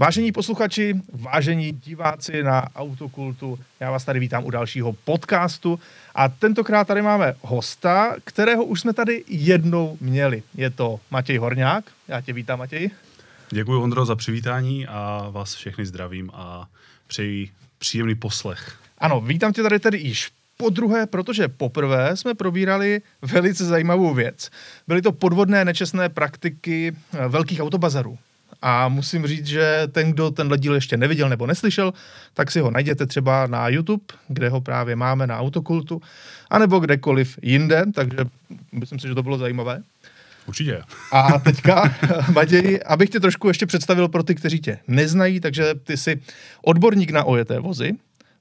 Vážení posluchači, vážení diváci na Autokultu, já vás tady vítám u dalšího podcastu a tentokrát tady máme hosta, kterého už jsme tady jednou měli. Je to Matěj Horňák. Já tě vítám, Matěj. Děkuji, Ondro, za přivítání a vás všechny zdravím a přeji příjemný poslech. Ano, vítám tě tady tedy již po druhé, protože poprvé jsme probírali velice zajímavou věc. Byly to podvodné nečestné praktiky eh, velkých autobazarů. A musím říct, že ten, kdo tenhle díl ještě neviděl nebo neslyšel, tak si ho najděte třeba na YouTube, kde ho právě máme na Autokultu, anebo kdekoliv jinde, takže myslím si, že to bylo zajímavé. Určitě. A teďka, Matěj, abych tě trošku ještě představil pro ty, kteří tě neznají, takže ty jsi odborník na ojeté vozy,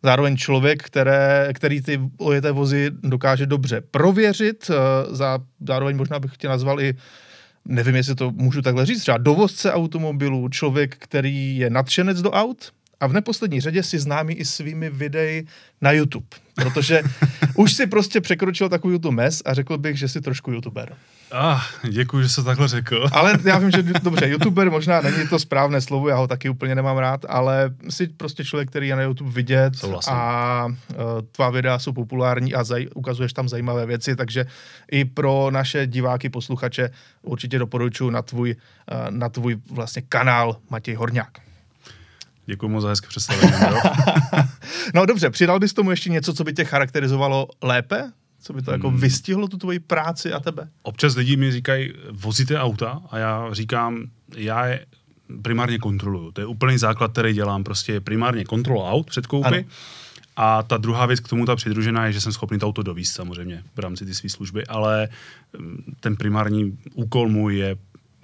zároveň člověk, které, který ty ojeté vozy dokáže dobře prověřit, eh, za, zároveň možná bych tě nazval i nevím, jestli to můžu takhle říct, třeba dovozce automobilů, člověk, který je nadšenec do aut, a v neposlední řadě si známý i svými videi na YouTube, protože už si prostě překročil takový YouTube mes a řekl bych, že jsi trošku youtuber. Ah, děkuji, že jsi takhle řekl. ale já vím, že dobře, youtuber možná není to správné slovo, já ho taky úplně nemám rád, ale jsi prostě člověk, který je na YouTube vidět Souhlasím. a uh, tvá videa jsou populární a zaj- ukazuješ tam zajímavé věci, takže i pro naše diváky, posluchače určitě doporučuji na tvůj, uh, na tvůj vlastně kanál Matěj Horňák. Děkuji moc za hezké představení. no dobře, přidal bys tomu ještě něco, co by tě charakterizovalo lépe? Co by to jako hmm. vystihlo tu tvoji práci a tebe? Občas lidi mi říkají, vozíte auta a já říkám, já je primárně kontroluju. To je úplný základ, který dělám. Prostě je primárně kontrola aut před koupy. Ano. A ta druhá věc k tomu, ta přidružená, je, že jsem schopný to auto dovíst samozřejmě v rámci ty své služby, ale mm, ten primární úkol můj je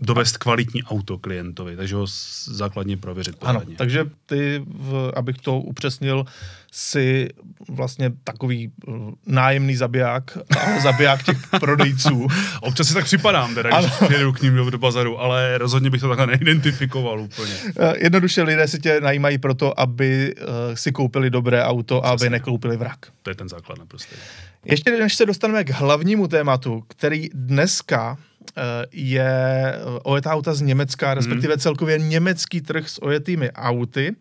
dovést kvalitní auto klientovi, takže ho základně prověřit. Pořádně. Ano, takže ty, v, abych to upřesnil, si vlastně takový eh, nájemný zabiják, zabiják těch prodejců. Občas si tak připadám, teda, ano. když jdu k ním do, bazaru, ale rozhodně bych to takhle neidentifikoval úplně. Eh, jednoduše lidé si tě najímají proto, aby eh, si koupili dobré auto a aby nekoupili vrak. To je ten základ naprosto. Ještě než se dostaneme k hlavnímu tématu, který dneska Eh, je eh, ojetá auta z Německa, hmm. respektive celkově německý trh s ojetými auty,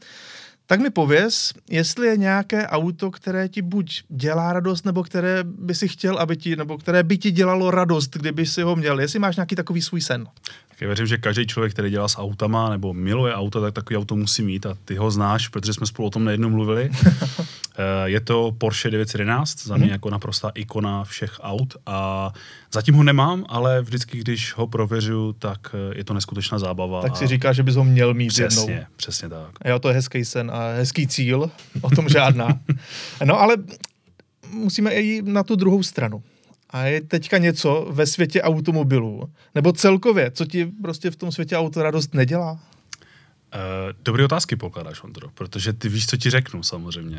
tak mi pověz, jestli je nějaké auto, které ti buď dělá radost, nebo které by si chtěl, aby ti, nebo které by ti dělalo radost, kdyby si ho měl. Jestli máš nějaký takový svůj sen. Tak já věřím, že každý člověk, který dělá s autama nebo miluje auta, tak takový auto musí mít a ty ho znáš, protože jsme spolu o tom nejednou mluvili. Eh, je to Porsche 911, za mě mhm. jako naprostá ikona všech aut a zatím ho nemám, ale vždycky, když ho prověřuju, tak eh, je to neskutečná zábava. Tak si říká, že bys ho měl mít přesně, jednou. Přesně, přesně tak. jo, to je hezký sen a hezký cíl, o tom žádná. no ale musíme i na tu druhou stranu. A je teďka něco ve světě automobilů, nebo celkově, co ti prostě v tom světě auto radost nedělá? Uh, eh, dobré otázky pokládáš, Ondro, protože ty víš, co ti řeknu samozřejmě.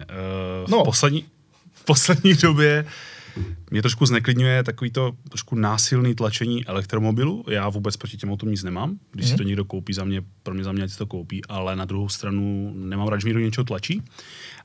Uh, no. v, poslední, v poslední době mě trošku zneklidňuje takový to trošku násilný tlačení elektromobilu. Já vůbec proti těm autům nic nemám. Když mm-hmm. si mhm. to někdo koupí za mě, pro mě za mě, si to koupí, ale na druhou stranu nemám rád, že mě do něčeho tlačí.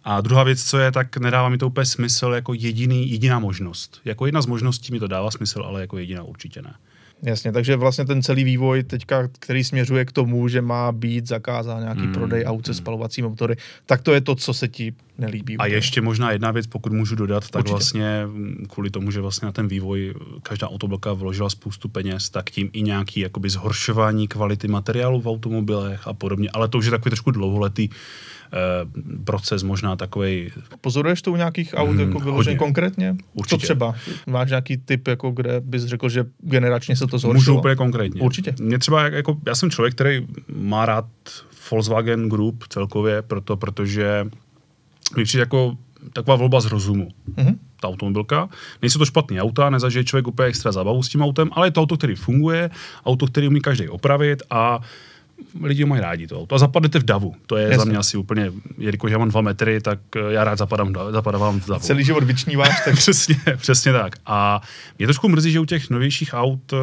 A druhá věc, co je, tak nedává mi to úplně smysl jako jediný, jediná možnost. Jako jedna z možností mi to dává smysl, ale jako jediná určitě ne jasně. Takže vlastně ten celý vývoj teďka, který směřuje k tomu, že má být zakázán nějaký mm. prodej hmm. aut se mm. spalovací motory, tak to je to, co se ti nelíbí. A ještě možná jedna věc, pokud můžu dodat, tak Určitě. vlastně mm, kvůli tomu, že vlastně na ten vývoj každá autobloka vložila spoustu peněz, tak tím i nějaký jakoby zhoršování kvality materiálu v automobilech a podobně, ale to už je takový trošku dlouholetý Eh, proces možná takový. Pozoruješ to u nějakých aut hmm, jako vyloženě konkrétně? Určitě. Co třeba? Máš nějaký typ, jako kde bys řekl, že generačně se to zhoršilo? Můžu úplně konkrétně. Určitě. Mě třeba, jako, já jsem člověk, který má rád Volkswagen Group celkově, proto, protože mi přijde jako taková volba z rozumu. Mm-hmm. Ta automobilka. Nejsou to špatné auta, nezažije člověk úplně extra zábavu s tím autem, ale je to auto, který funguje, auto, který umí každý opravit a uh, lidi mají rádi to auto. A zapadnete v davu. To je Jasne. za mě asi úplně, jelikož já mám dva metry, tak eh, já rád zapadám, zapadám v davu. Celý život vyčníváš. Tak... přesně, přesně tak. A mě trošku mrzí, že u těch novějších aut, eh,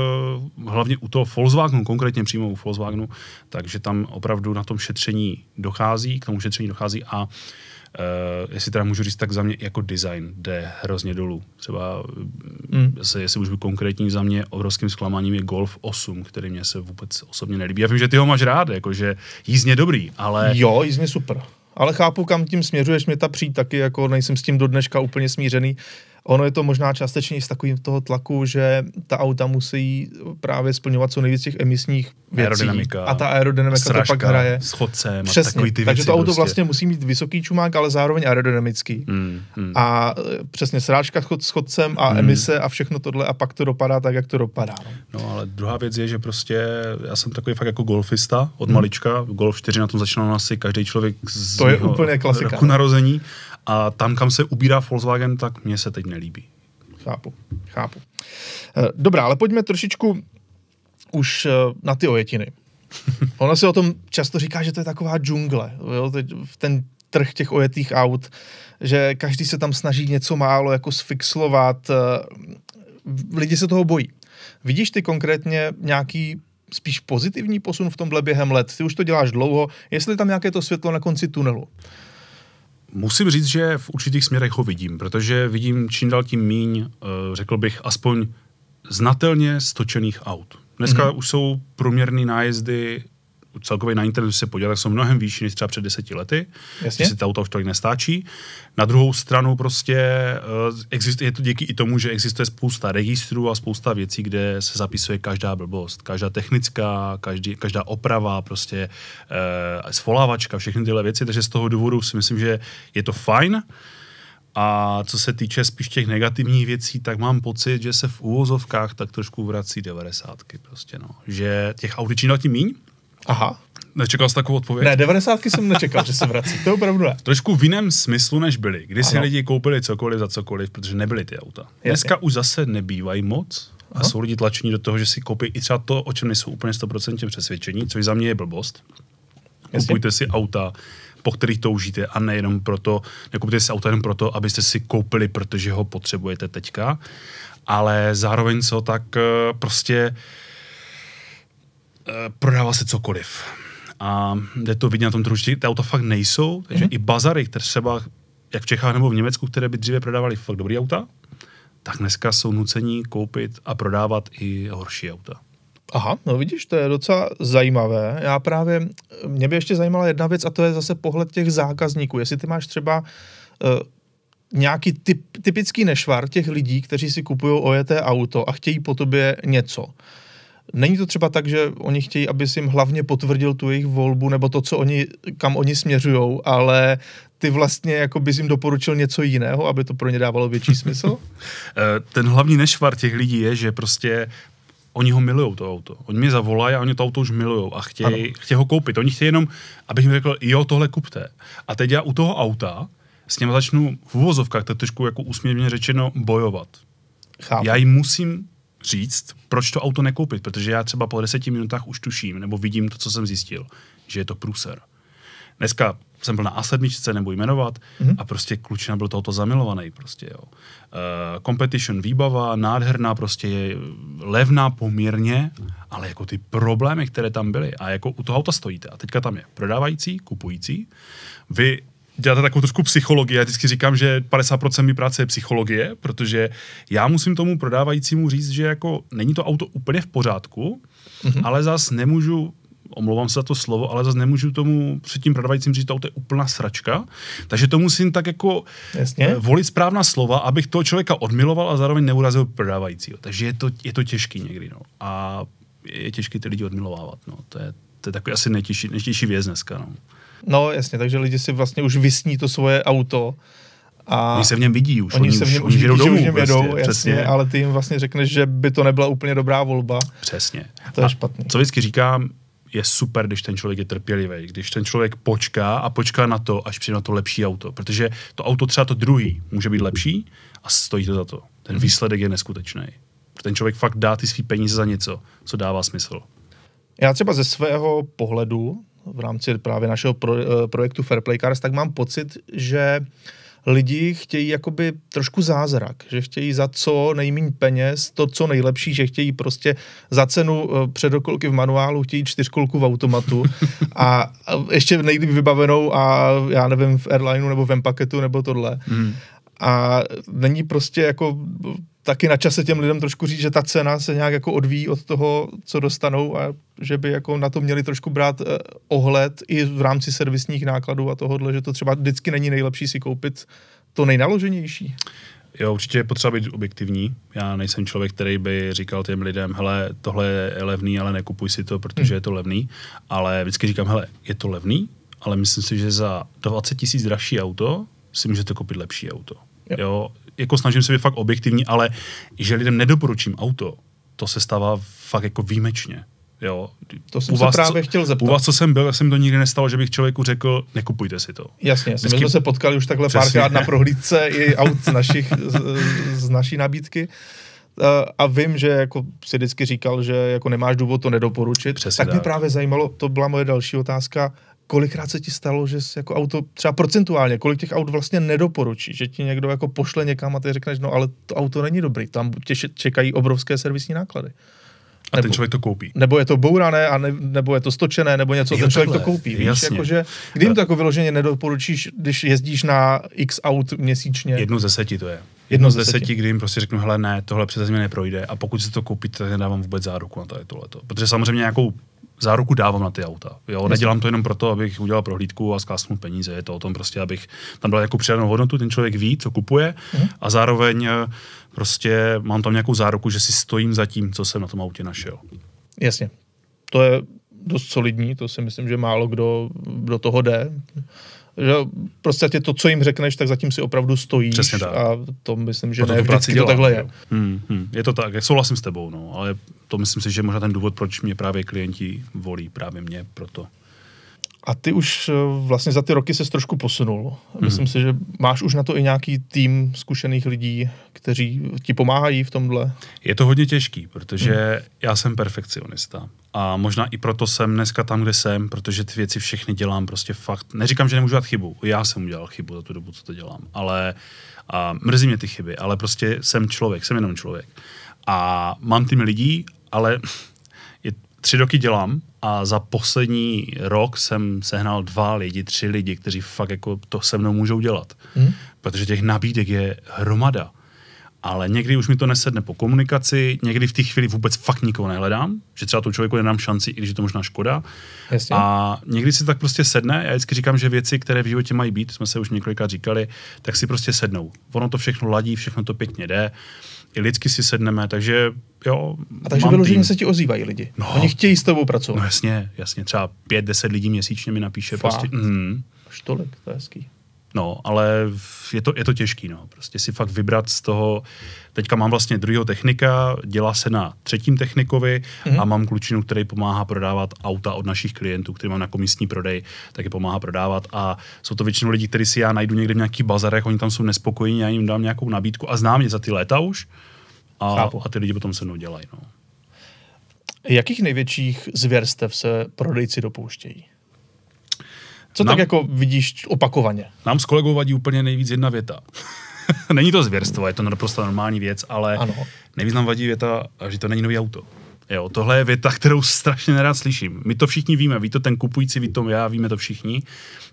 hlavně u toho Volkswagenu, konkrétně přímo u Volkswagenu, takže tam opravdu na tom šetření dochází, k tomu šetření dochází a Uh, jestli teda můžu říct, tak za mě jako design jde hrozně dolů. Třeba, eh, mm. se, jestli být konkrétní za mě, obrovským zklamáním je Golf 8, který mě se vůbec osobně nelíbí. Já vím, že ty ho máš rád, jakože jízdně dobrý, ale... Jo, jízdně super. Ale chápu, kam tím směřuješ, mě ta přijít taky, jako nejsem s tím do dneška úplně smířený. Uh, Ono je to možná částečně i z takovým toho tlaku, že ta auta musí právě splňovat co nejvíc těch emisních věcí. Aerodynamika, a ta aerodynamika sražka, to pak hraje. S chodcem Přesně. a takový ty Takže to auto prostě. vlastně musí mít vysoký čumák, ale zároveň aerodynamický. Hmm, hmm. A e, přesně srážka chod, s chodcem a hmm. emise a všechno tohle a pak to dopadá tak, jak to dopadá. No. ale druhá věc je, že prostě já jsem takový fakt jako golfista od hmm. malička. Golf 4 na tom začínal asi každý člověk z To je úplně klasika. Roku narození. A tam, kam se ubírá Volkswagen, tak mně se teď nelíbí. Chápu, chápu. Eh, dobrá, ale pojďme trošičku už eh, na ty ojetiny. Ono se o tom často říká, že to je taková džungle. Jo? Ten trh těch ojetých aut, že každý se tam snaží něco málo jako sfixlovat. Eh, lidi se toho bojí. Vidíš ty konkrétně nějaký spíš pozitivní posun v tomhle během let? Ty už to děláš dlouho. Jestli tam nějaké to světlo na konci tunelu? Musím říct, že v určitých směrech ho vidím, protože vidím čím dál tím míň, eh, řekl bych, aspoň znatelně stočených aut. Dneska mm-hmm. už jsou průměrné nájezdy celkově na internetu se podívat, jsou mnohem výšší než třeba před deseti lety, Jasně. si ta auta už tolik nestáčí. Na druhou stranu prostě eh, existuje, je to díky i tomu, že existuje spousta registrů a spousta věcí, kde se zapisuje každá blbost, každá technická, každý, každá oprava, prostě e, svolávačka, všechny tyhle věci, takže z toho důvodu si myslím, že je to fajn, a co se týče spíš těch negativních věcí, tak mám pocit, že se v úvozovkách tak trošku vrací devadesátky prostě, no. Že těch aut na tím míň, Aha. Nečekal jsi takovou odpověď? Ne, 90 jsem nečekal, že se vrací. To je opravdu ne. Trošku v jiném smyslu, než byli. Kdy si lidi koupili cokoliv za cokoliv, protože nebyly ty auta. Dneska je. už zase nebývají moc a Aha. jsou lidi tlačení do toho, že si koupí i třeba to, o čem nejsou úplně 100% přesvědčení, což za mě je blbost. Kupujte si auta, po kterých toužíte a nejenom proto, nekupte si auta jenom proto, abyste si koupili, protože ho potřebujete teďka, ale zároveň co, tak eh, prostě Eh, prodává se cokoliv. A jde to vidět na tom trhu, že ty auta fakt nejsou, takže mm-hmm. i bazary, které třeba jak v Čechách nebo v Německu, které by dříve prodávali fakt dobrý auta, tak dneska jsou nucení koupit a prodávat i horší auta. Aha, no vidíš, to je docela zajímavé. Já právě, mě by ještě zajímala jedna věc a to je zase pohled těch zákazníků. Jestli ty máš třeba uh, nějaký typ, typický nešvar těch lidí, kteří si kupují ojeté auto a chtějí po tobě něco. Není to třeba tak, že oni chtějí, aby si jim hlavně potvrdil tu jejich volbu nebo to, co oni, kam oni směřují, ale ty vlastně jako bys jim doporučil něco jiného, aby to pro ně dávalo větší smysl? Eh, ten hlavní nešvar těch lidí je, že prostě oni ho milují, to auto. Oni mi zavolají a oni to auto už milují a chtějí, chtějí ho koupit. Oni chtějí jenom, abych jim řekl, jo, tohle kupte. A teď já u toho auta s ním začnu v uvozovkách, to trošku jako úsměvně řečeno, bojovat. Chápu. Já jim musím říct, proč to auto nekoupit, protože já třeba po deseti minutách už tuším nebo vidím to, co jsem zjistil, že je to průser. Dneska jsem byl na A7, nebo jmenovat, mm-hmm. a prostě klučina byl tohoto zamilovaný. Prostě, jo. Uh, competition výbava, nádherná, prostě je eh, levná poměrně, ale jako ty problémy, které tam byly, a jako u toho auta stojíte, a teďka tam je prodávající, kupující, vy děláte takovou trošku psychologii. Já vždycky říkám, že 50% mý práce je psychologie, protože já musím tomu prodávajícímu říct, že jako není to auto úplně v pořádku, mm-hmm. ale zas nemůžu omlouvám se za to slovo, ale zase nemůžu tomu před tím prodavajícím říct, že to je úplná sračka. Takže to musím tak jako Jasně. Eh, volit správná slova, abych toho člověka odmiloval a zároveň neurazil prodávajícího. Takže je to, je to těžký někdy. No. A je těžké ty lidi odmilovávat. No. To, je, to je takový asi nejtěžší, nejtěžší věc dneska. No. No jasně, takže lidi si vlastně už vysní to svoje auto. A oni se v něm vidí už, oni, oni se v něm už, už vědou domů, že v něm prostě, jedou, vlastně, jasně, přesně. ale ty jim vlastně řekneš, že by to nebyla úplně dobrá volba. Přesně. To je špatné. špatný. Co vždycky říkám, je super, když ten člověk je trpělivý, když ten člověk počká a počká na to, až přijde na to lepší auto, protože to auto třeba to druhý může být lepší a stojí to za to. Ten hmm. výsledek je neskutečný. Ten člověk fakt dá ty svý peníze za něco, co dává smysl. Já třeba ze svého pohledu v rámci právě našeho pro, eh, projektu Fairplay Cars, tak mám pocit, že lidi chtějí jakoby trošku zázrak, že chtějí za co nejméně peněz, to co nejlepší, že chtějí prostě za cenu eh, předokolky v manuálu, chtějí čtyřkolku v automatu a eh, ještě nejlíp vybavenou a já nevím v airlineu nebo v paketu nebo tohle. Hmm a není prostě jako taky na čase těm lidem trošku říct, že ta cena se nějak jako odvíjí od toho, co dostanou a že by jako na to měli trošku brát eh, ohled i v rámci servisních nákladů a tohohle, že to třeba vždycky není nejlepší si koupit to nejnaloženější. Jo, určitě je potřeba být objektivní. Já nejsem člověk, který by říkal těm lidem, hele, tohle je levný, ale nekupuj si to, protože hmm. je to levný. Ale vždycky říkám, hele, je to levný, ale myslím si, že za 20 tisíc dražší auto si můžete koupit lepší auto. Jo. jo, jako snažím se být fakt objektivní, ale že lidem nedoporučím auto, to se stává fakt jako výjimečně. Jo. To jsem u vás, se právě co, chtěl zeptat. U vás, co jsem byl, já jsem to nikdy nestalo, že bych člověku řekl, nekupujte si to. Jasně, Vždycky... my jsme se potkali už takhle párkrát na prohlídce i aut z, našich, z, z naší nabídky eh, a vím, že jako si vždycky říkal, že jako nemáš důvod to nedoporučit, Přesně tak, tak mě právě zajímalo, to byla moje další otázka, kolikrát se ti stalo, že jsi jako auto, třeba procentuálně, kolik těch aut vlastně nedoporučí, že ti někdo jako pošle někam a ty řekneš, no ale to auto není dobrý, tam tě čekají obrovské servisní náklady. A nebo, ten člověk to koupí. Nebo je to bourané, a ne, nebo je to stočené, nebo něco, jo, ten člověk takhle, to koupí. Víš, jasně. jako, že, kdy jim to jako vyloženě nedoporučíš, když jezdíš na x aut měsíčně? Jednu ze seti to je. Jedno z deseti, kdy jim prostě řeknu, hele ne, tohle přece mě neprojde a pokud si to koupíte, tak nedávám vůbec záruku na tady tohleto. Protože samozřejmě nějakou záruku dávám na ty auta. Jo? Nedělám to jenom proto, abych udělal prohlídku a zkásnu mu peníze. Je to o tom prostě, abych tam dal nějakou přidanou hodnotu, ten člověk ví, co kupuje mm-hmm. a zároveň eh, prostě mám tam nějakou záruku, že si stojím za tím, co jsem na tom autě našel. Jasně. To je dost solidní, to si myslím, že málo kdo do toho jde že prostě ty to, co jim řekneš, tak zatím si opravdu stojí. Přesně tak. A to myslím, že Proto ne, to práci dělá, to takhle je. Hmm, hmm, je to tak, jak souhlasím s tebou, no, ale to myslím si, že možná ten důvod, proč mě právě klienti volí právě mě proto. A ty už eh, vlastně za ty roky se trošku posunul. Myslím hmm si, že máš už na to i nějaký tým zkušených lidí, kteří ti pomáhají v tomhle. Je to hodně těžký, protože hmm. já jsem perfekcionista. A možná i proto jsem dneska tam, kde jsem, protože ty věci všechny dělám prostě fakt. Neříkám, že nemůžu dát chybu. Já jsem udělal chybu za tu dobu, co to dělám. Ale a mrzí mě ty chyby, ale prostě jsem člověk, jsem jenom člověk. A mám tým lidí, ale je, tři roky dělám a za poslední rok jsem sehnal dva lidi, tři lidi, kteří fakt jako to se mnou můžou dělat. Hmm? Protože těch nabídek je hromada. Ale někdy už mi to nesedne po komunikaci, někdy v té chvíli vůbec fakt nikoho nehledám, že třeba tu člověku nedám šanci, i když je to možná škoda. Jasně. A někdy si tak prostě sedne, já vždycky říkám, že věci, které v životě mají být, jsme se už několikrát říkali, tak si prostě sednou. Ono to všechno ladí, všechno to pěkně jde i lidsky si sedneme, takže jo, A takže vyloženě se ti ozývají lidi. No, Oni chtějí s tebou pracovat. No jasně, jasně, třeba pět, deset lidí měsíčně mi napíše. Fakt? Prostě, mm. Až tolik, to je hezký. No, ale je to, je to těžký, no. Prostě si fakt vybrat z toho. Teďka mám vlastně druhého technika, dělá se na třetím technikovi mm-hmm. a mám klučinu, který pomáhá prodávat auta od našich klientů, který mám na komisní prodej, tak je pomáhá prodávat. A jsou to většinou lidi, kteří si já najdu někde v nějakých bazarech, oni tam jsou nespokojení, já jim dám nějakou nabídku a znám je za ty léta už. A, a ty lidi potom se mnou dělají, no. Jakých největších zvěrstev se prodejci dopouštějí? Co nám, tak jako vidíš opakovaně? Nám s kolegou vadí úplně nejvíc jedna věta. není to zvěrstvo, je to naprosto normální věc, ale ano. nejvíc nám vadí věta, že to není nový auto. Jo, tohle je věta, kterou strašně nerad slyším. My to všichni víme, ví to ten kupující, ví to já, víme to všichni.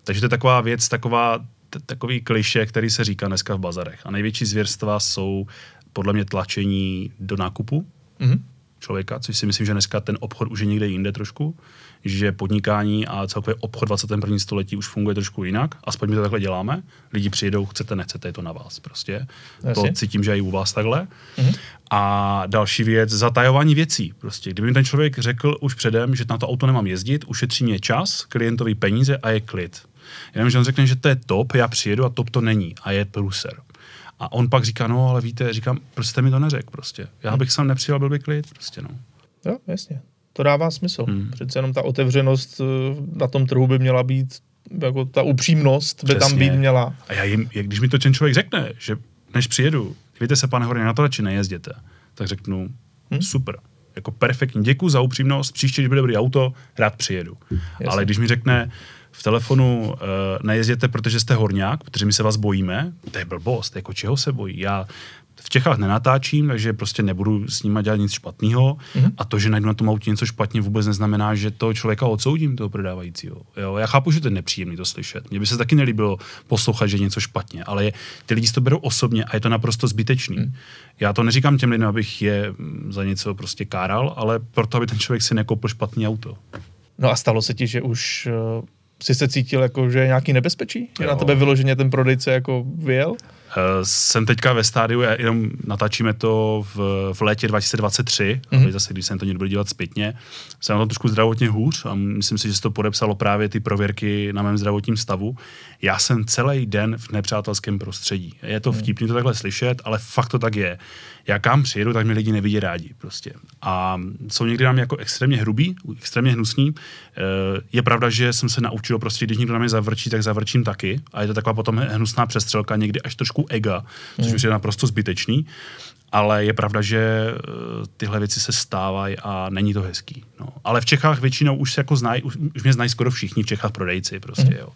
Takže to je taková věc, taková, t- takový kliše, který se říká dneska v bazarech. A největší zvěrstva jsou podle mě tlačení do nákupu mm-hmm. člověka, což si myslím, že dneska ten obchod už je někde jinde trošku že podnikání a celkově obchod 21. století už funguje trošku jinak. Aspoň my to takhle děláme. Lidi přijdou, chcete, nechcete, je to na vás prostě. Asi. To cítím, že i u vás takhle. Mhm. A další věc, zatajování věcí. Prostě, kdyby mi ten člověk řekl už předem, že na to auto nemám jezdit, ušetří mě čas, klientovi peníze a je klid. Jenom, že on řekne, že to je top, já přijedu a top to není a je pruser. A on pak říká, no ale víte, říkám, proč jste mi to neřekl prostě. Já mhm. bych sám nepřijel, byl by klid prostě, no. Jo, jasně to dává smysl. Hmm. Přece jenom ta otevřenost eh, na tom trhu by měla být, jako ta upřímnost Přesně. by tam být měla. A já jim, když mi to ten člověk řekne, že než přijedu, víte se, pane Horně, na to radši nejezděte, tak řeknu, hmm? super, jako perfektní, děkuji za upřímnost, příště, když bude dobrý auto, rád přijedu. Jasně. Ale když mi řekne, v telefonu uh, nejezděte, protože jste horňák, protože my se vás bojíme, to je blbost, jako čeho se bojí. Já v Čechách nenatáčím, takže prostě nebudu s nima dělat nic špatného. Mm-hmm. A to, že najdu na tom autě něco špatně, vůbec neznamená, že to člověka odsoudím, toho prodávajícího. Jo, já chápu, že to je nepříjemné to slyšet. Mně by se taky nelíbilo poslouchat, že je něco špatně, ale je, ty lidi to berou osobně a je to naprosto zbytečný. Mm. Já to neříkám těm lidem, abych je mm, za něco prostě káral, ale proto, aby ten člověk si nekoupil špatný auto. No a stalo se ti, že už uh, eh, si se cítil jako, že je nějaký nebezpečí? Jo. Na tebe vyloženě ten prodejce jako vyjel? Eh, jsem teďka ve stádiu, jenom natáčíme to v, v létě 2023, mm-hmm. aby zase, když se to někdo bude dívat zpětně, jsem na to trošku zdravotně hůř a myslím si, že se to podepsalo právě ty prověrky na mém zdravotním stavu. Já jsem celý den v nepřátelském prostředí. Je to mhm. vtipný to takhle slyšet, ale fakt to tak je. Já kam přijedu, tak mi lidi nevidí rádi prostě. A jsou někdy nám jako extrémně hrubý, extrémně hnusný. Eh, je pravda, že jsem se naučil prostě, když někdo na mě zavrčí, tak zavrčím taky. A je to taková potom hnusná přestřelka, někdy až trošku otázku ega, což hmm. už je naprosto zbytečný. Ale je pravda, že eh, tyhle věci se stávají a není to hezký. No. Ale v Čechách většinou už se jako znají, už, mě znají skoro všichni v Čechách prodejci prostě, mm. jo.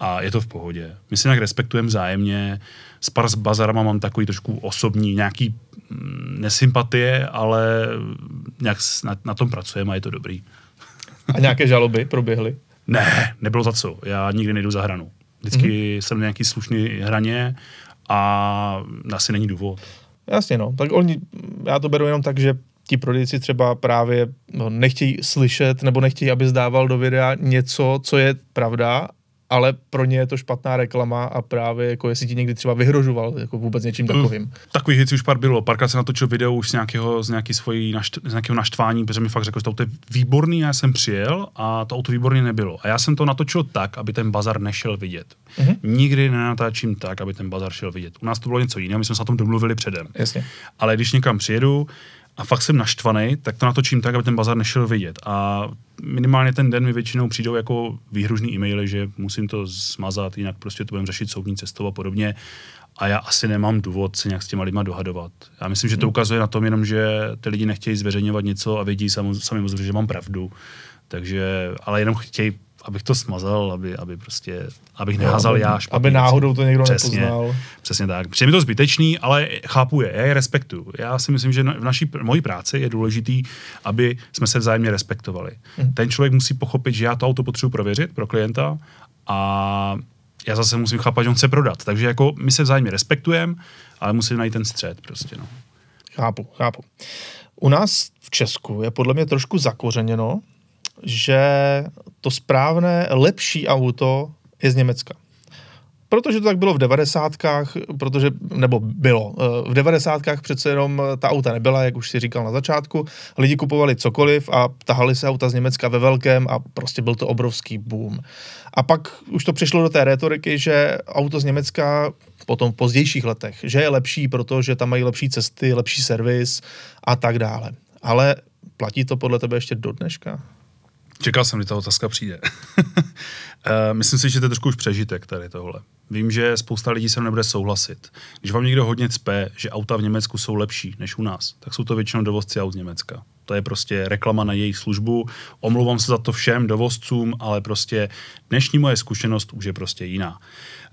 A je to v pohodě. My si nějak respektujeme vzájemně. S Pars Bazarama mám takový trošku osobní nějaký mm, nesympatie, ale nějak na, na tom pracujeme a je to dobrý. A nějaké žaloby proběhly? Ne, nebylo za co. Já nikdy nejdu za hranu. Vždycky mm-hmm. jsem na nějaký slušný hraně a asi není důvod. Jasně no, tak oni, já to beru jenom tak, že ti prodejci třeba právě no, nechtějí slyšet nebo nechtějí, aby zdával do videa něco, co je pravda ale pro ně je to špatná reklama a právě jako jestli ti někdy třeba vyhrožoval jako vůbec něčím mm. takovým. Mm, takových věcí už pár bylo. Párkrát se natočil video už z nějakého, z nějaký svojí našt, z nějakého naštvání, protože mi fakt řekl, že to auto je výborný, já jsem přijel a to auto výborně nebylo. A já jsem to natočil tak, aby ten bazar nešel vidět. Mm-hmm. Nikdy nenatáčím tak, aby ten bazar šel vidět. U nás to bylo něco jiného, my jsme se na tom domluvili předem. Jasně. Ale když někam přijedu a fakt jsem naštvaný, tak to natočím tak, aby ten bazar nešel vidět. A minimálně ten den mi většinou přijdou jako výhružný e-maily, že musím to zmazat, jinak prostě to budeme řešit soudní cestou a podobně. A já asi nemám důvod se nějak s těma lidma dohadovat. Já myslím, že to hmm. ukazuje na tom jenom, že ty lidi nechtějí zveřejňovat něco a vědí sami, sami že mám pravdu. Takže, ale jenom chtějí abych to smazal, aby, aby prostě, abych neházal no, já špatný. Aby náhodou to někdo přesně, nepoznal. Přesně tak. Přijde mi to zbytečný, ale chápu je, já je respektuju. Já si myslím, že v naší, v mojí práci je důležitý, aby jsme se vzájemně respektovali. Mm. Ten člověk musí pochopit, že já to auto potřebuji prověřit pro klienta a já zase musím chápat, že on chce prodat. Takže jako my se vzájemně respektujeme, ale musím najít ten střed prostě. No. Chápu, chápu. U nás v Česku je podle mě trošku zakořeněno, že to správné, lepší auto je z Německa. Protože to tak bylo v devadesátkách, protože, nebo bylo, eh, v devadesátkách přece jenom eh, ta auta nebyla, jak už si říkal na začátku, lidi kupovali cokoliv a tahali se auta z Německa ve velkém a prostě byl to obrovský boom. A pak už to přišlo do té retoriky, že auto z Německa potom v pozdějších letech, že je lepší, protože tam mají lepší cesty, lepší servis a tak dále. Ale platí to podle tebe ještě do dneška? Čekal jsem, kdy ta otázka přijde. Eh, myslím si, že to je trošku už přežitek tady tohle. Vím, že spousta lidí se nebude souhlasit. Když vám někdo hodně cpe, že auta v Německu jsou lepší než u nás, tak jsou to většinou dovozci aut z Německa. To je prostě reklama na jejich službu. Omlouvám se za to všem dovozcům, ale prostě dnešní moje zkušenost už je prostě jiná.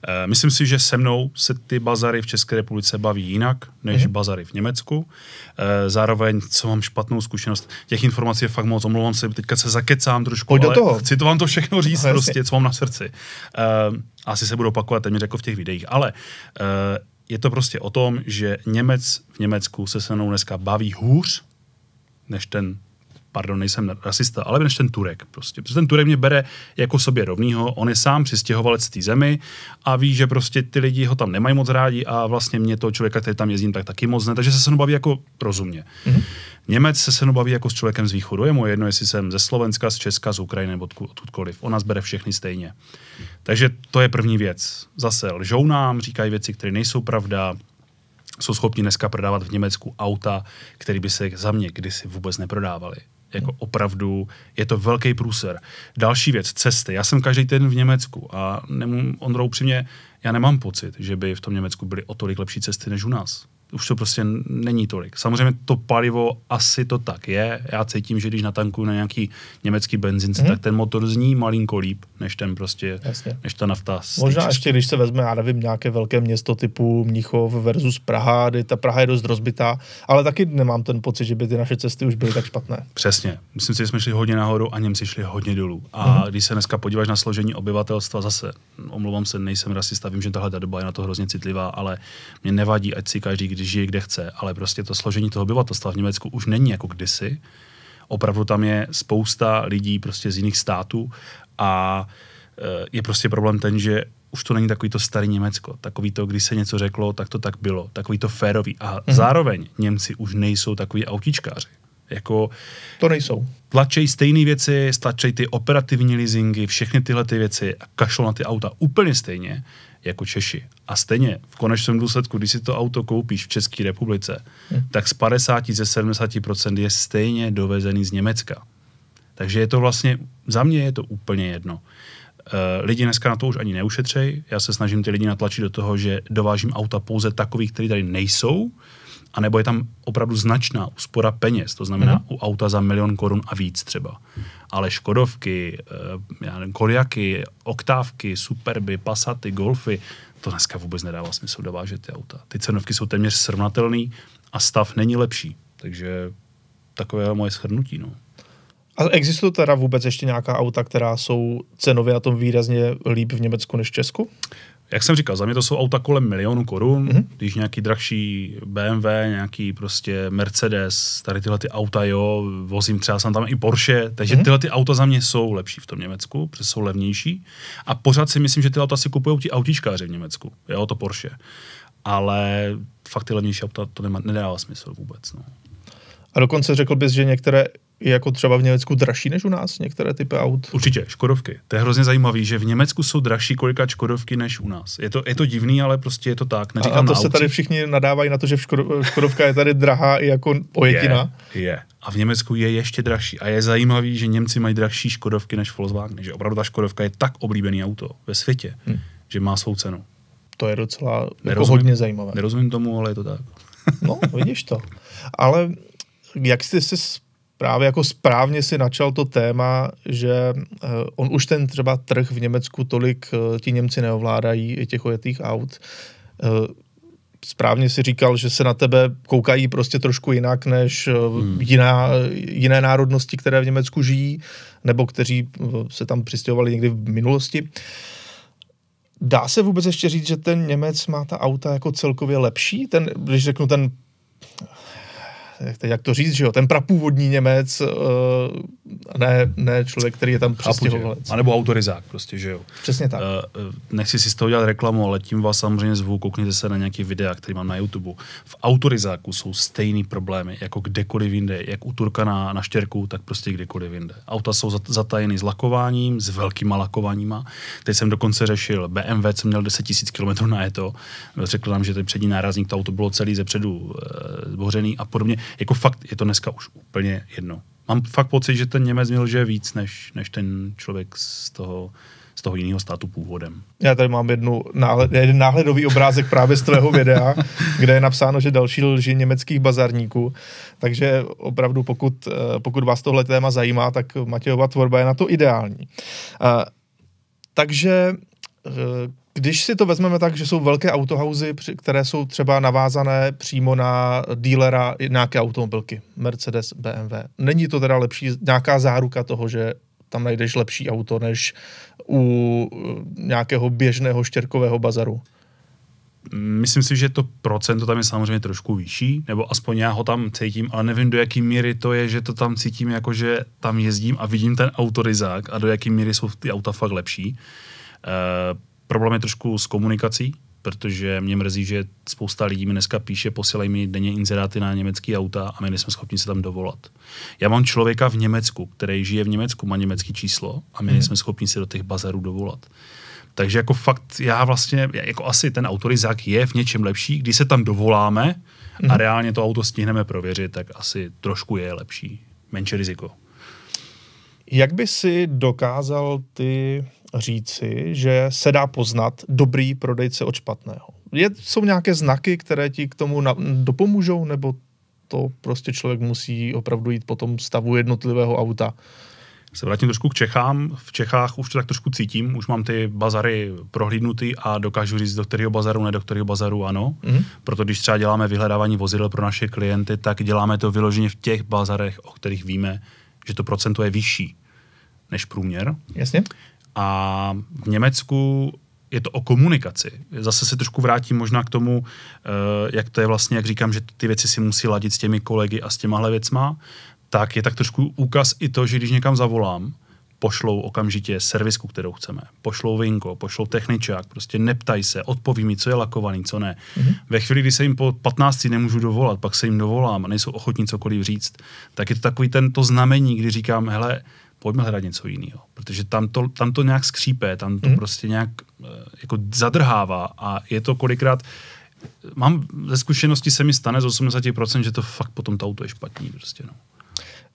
Eh, myslím si, že se mnou se ty bazary v České republice baví jinak než mm-hmm. bazary v Německu. Eh, zároveň, co mám špatnou zkušenost, těch informací je fakt moc, omlouvám se, teďka se zakecám trošku, Pojď ale do toho. chci to vám to všechno říct, no, prostě, co mám na srdci. Eh, asi se budu opakovat téměř jako v těch videích, ale je to prostě o tom, že Němec v Německu se se mnou dneska baví hůř než ten pardon, nejsem rasista, ale než ten Turek prostě. Protože ten Turek mě bere jako sobě rovnýho, on je sám přistěhovalec té zemi a ví, že prostě ty lidi ho tam nemají moc rádi a vlastně mě to člověka, který tam jezdím, tak taky moc ne, takže se se baví jako rozumně. Mm-hmm. Němec se se baví jako s člověkem z východu, je mu jedno, jestli jsem ze Slovenska, z Česka, z Ukrajiny nebo odkudkoliv. On nás bere všechny stejně. Mm-hmm. Takže to je první věc. Zase lžou nám, říkají věci, které nejsou pravda, jsou schopni dneska prodávat v Německu auta, které by se za mě kdysi vůbec neprodávaly. Jako opravdu je to velký průser. Další věc, cesty. Já jsem každý týden v Německu a nemůžu, Ondrou, upřímně, já nemám pocit, že by v tom Německu byly o tolik lepší cesty než u nás už to prostě není tolik. Samozřejmě to palivo asi to tak je. Já cítím, že když natankuju na nějaký německý benzince, mm. tak ten motor zní malinko líp, než ten prostě, Jasně. než ta nafta. Možná český. ještě, když se vezme, já nevím, nějaké velké město typu Mnichov versus Praha, kdy ta Praha je dost rozbitá, ale taky nemám ten pocit, že by ty naše cesty už byly tak špatné. Přesně. Myslím si, že jsme šli hodně nahoru a Němci šli hodně dolů. A mm. když se dneska podíváš na složení obyvatelstva, zase, omlouvám se, nejsem rasista, vím, že tahle ta doba je na to hrozně citlivá, ale mě nevadí, ať si každý, když žije kde chce, ale prostě to složení toho obyvatelstva v Německu už není jako kdysi. Opravdu tam je spousta lidí prostě z jiných států a e, je prostě problém ten, že už to není takový to starý Německo. Takový to, když se něco řeklo, tak to tak bylo. Takový to férový. A mhm. zároveň Němci už nejsou takový autičkáři. Jako, to nejsou. Tlačejí stejné věci, stlačejí ty operativní leasingy, všechny tyhle ty věci a kašlou na ty auta úplně stejně jako Češi. A stejně v konečném důsledku, když si to auto koupíš v České republice, hmm. tak z 50 ze 70 je stejně dovezený z Německa. Takže je to vlastně, za mě je to úplně jedno. E, lidi dneska na to už ani neušetřej. Já se snažím ty lidi natlačit do toho, že dovážím auta pouze takových, které tady nejsou, anebo je tam opravdu značná úspora peněz, to znamená mm-hmm. u auta za milion korun a víc třeba. Ale Škodovky, eh, já nevím, Oktávky, Superby, Passaty, Golfy, to dneska vůbec nedává smysl dovážet ty auta. Ty cenovky jsou téměř srovnatelné a stav není lepší. Takže takové je moje shrnutí. No. A existují teda vůbec ještě nějaká auta, která jsou cenově na tom výrazně líp v Německu než v Česku? Uh, jak jsem říkal, za mě to jsou auta kolem milionu korun, mm-hmm. když nějaký drahší BMW, nějaký prostě Mercedes, tady tyhle ty auta, jo, vozím třeba jsem tam i Porsche, takže mm-hmm. tyhle ty auta za mě jsou lepší v tom Německu, protože jsou levnější a pořád si myslím, že ty auta si kupují ti autíčkáři v Německu, jo, to Porsche. Ale fakt ty levnější auta, to nemá, nedává smysl vůbec, no. A dokonce řekl bys, že některé i jako třeba v Německu dražší než u nás některé typy aut? Určitě, Škodovky. To je hrozně zajímavé, že v Německu jsou dražší kolika Škodovky než u nás. Je to, je to divný, ale prostě je to tak. Neříkám a, a to se tady všichni nadávají na to, že Škodovka je tady drahá i jako pojetina. Je, je. A v Německu je ještě dražší. A je zajímavý, že Němci mají dražší Škodovky než Volkswagen. Že opravdu ta Škodovka je tak oblíbený auto ve světě, hmm. že má svou cenu. To je docela jako hodně zajímavé. Nerozumím tomu, ale je to tak. no, vidíš to. Ale jak jsi se právě jako správně si načal to téma, že eh, on už ten třeba trh v Německu tolik, eh, ti Němci neovládají těch ojetých aut. Eh, správně si říkal, že se na tebe koukají prostě trošku jinak než hmm. jiná, jiné národnosti, které v Německu žijí, nebo kteří se tam přistěhovali někdy v minulosti. Dá se vůbec ještě říct, že ten Němec má ta auta jako celkově lepší? Ten, když řeknu ten jak to říct, že jo, ten prapůvodní Němec, eh, ne, ne člověk, který je tam přestěhovalec. A nebo autorizák prostě, že jo. Přesně tak. Eh, eh, nechci si z toho dělat reklamu, ale tím vás samozřejmě zvu, koukněte se na nějaké videa, který mám na YouTube. V autorizáku jsou stejný problémy, jako kdekoliv jinde, jak u Turka na, na štěrku, tak prostě kdekoliv jinde. Auta jsou zatajeny s lakováním, s velkýma lakováníma. Teď jsem dokonce řešil, BMW jsem měl 10 000 km na je to, řekl nám, že ten přední nárazník to auto bylo celý zepředu zbořený a podobně jako fakt je to dneska už úplně jedno. Mám fakt pocit, že ten Němec měl že víc než, než ten člověk z toho, z toho jiného státu původem. Já tady mám jednu náhled, jeden náhledový obrázek právě z tvého videa, kde je napsáno, že další lži německých bazarníků. Takže opravdu, pokud, eh, pokud vás tohle téma zajímá, tak Matějova tvorba je na to ideální. Eh, takže eh, když si to vezmeme tak, že jsou velké autohauzy, které jsou třeba navázané přímo na dílera nějaké automobilky, Mercedes, BMW. Není to teda lepší, nějaká záruka toho, že tam najdeš lepší auto než u eh, nějakého běžného štěrkového bazaru? Myslím si, že to procento tam je samozřejmě trošku vyšší, nebo aspoň já ho tam cítím, ale nevím, do jaký míry to je, že to tam cítím, jako že tam jezdím a vidím ten autorizák a do jaký míry jsou ty auta fakt lepší. Uh, Problém je trošku s komunikací, protože mě mrzí, že spousta lidí mi dneska píše, posílej mi denně inzeráty na německé auta a my nejsme schopni se tam dovolat. Já mám člověka v Německu, který žije v Německu, má německé číslo a my mhm. nejsme schopni se do těch bazarů dovolat. Takže jako fakt já vlastně, jako asi ten autorizák je v něčem lepší, když se tam dovoláme a mhm. reálně to auto stihneme prověřit, tak asi trošku je lepší. Menší riziko. Jak by si dokázal ty říci, že se dá poznat dobrý prodejce od špatného. Je, jsou nějaké znaky, které ti k tomu na, dopomůžou, nebo to prostě člověk musí opravdu jít po tom stavu jednotlivého auta? se vrátím trošku k Čechám. V Čechách už to tak trošku cítím, už mám ty bazary prohlídnuty a dokážu říct, do kterého bazaru, ne do kterého bazaru ano. Mm-hmm. Proto když třeba děláme vyhledávání vozidel pro naše klienty, tak děláme to vyloženě v těch bazarech, o kterých víme, že to procento je vyšší než průměr. Jasně. A v Německu je to o komunikaci. Zase se trošku vrátím možná k tomu, eh, jak to je vlastně, jak říkám, že ty věci si musí ladit s těmi kolegy a s těmahle věcma, tak je tak trošku úkaz i to, že když někam zavolám, pošlou okamžitě servisku, kterou chceme, pošlou vinko, pošlou techničák, prostě neptaj se, odpoví mi, co je lakovaný, co ne. Mm-hmm. Ve chvíli, kdy se jim po 15 nemůžu dovolat, pak se jim dovolám a nejsou ochotní cokoliv říct, tak je to takový ten to znamení, kdy říkám, hele, pojďme hledat něco jiného. Protože tam to, tam to nějak skřípe, tam to hmm. prostě nějak eh, jako zadrhává a je to kolikrát, mám ze zkušenosti se mi stane z 80%, že to fakt potom to auto je špatný prostě, no.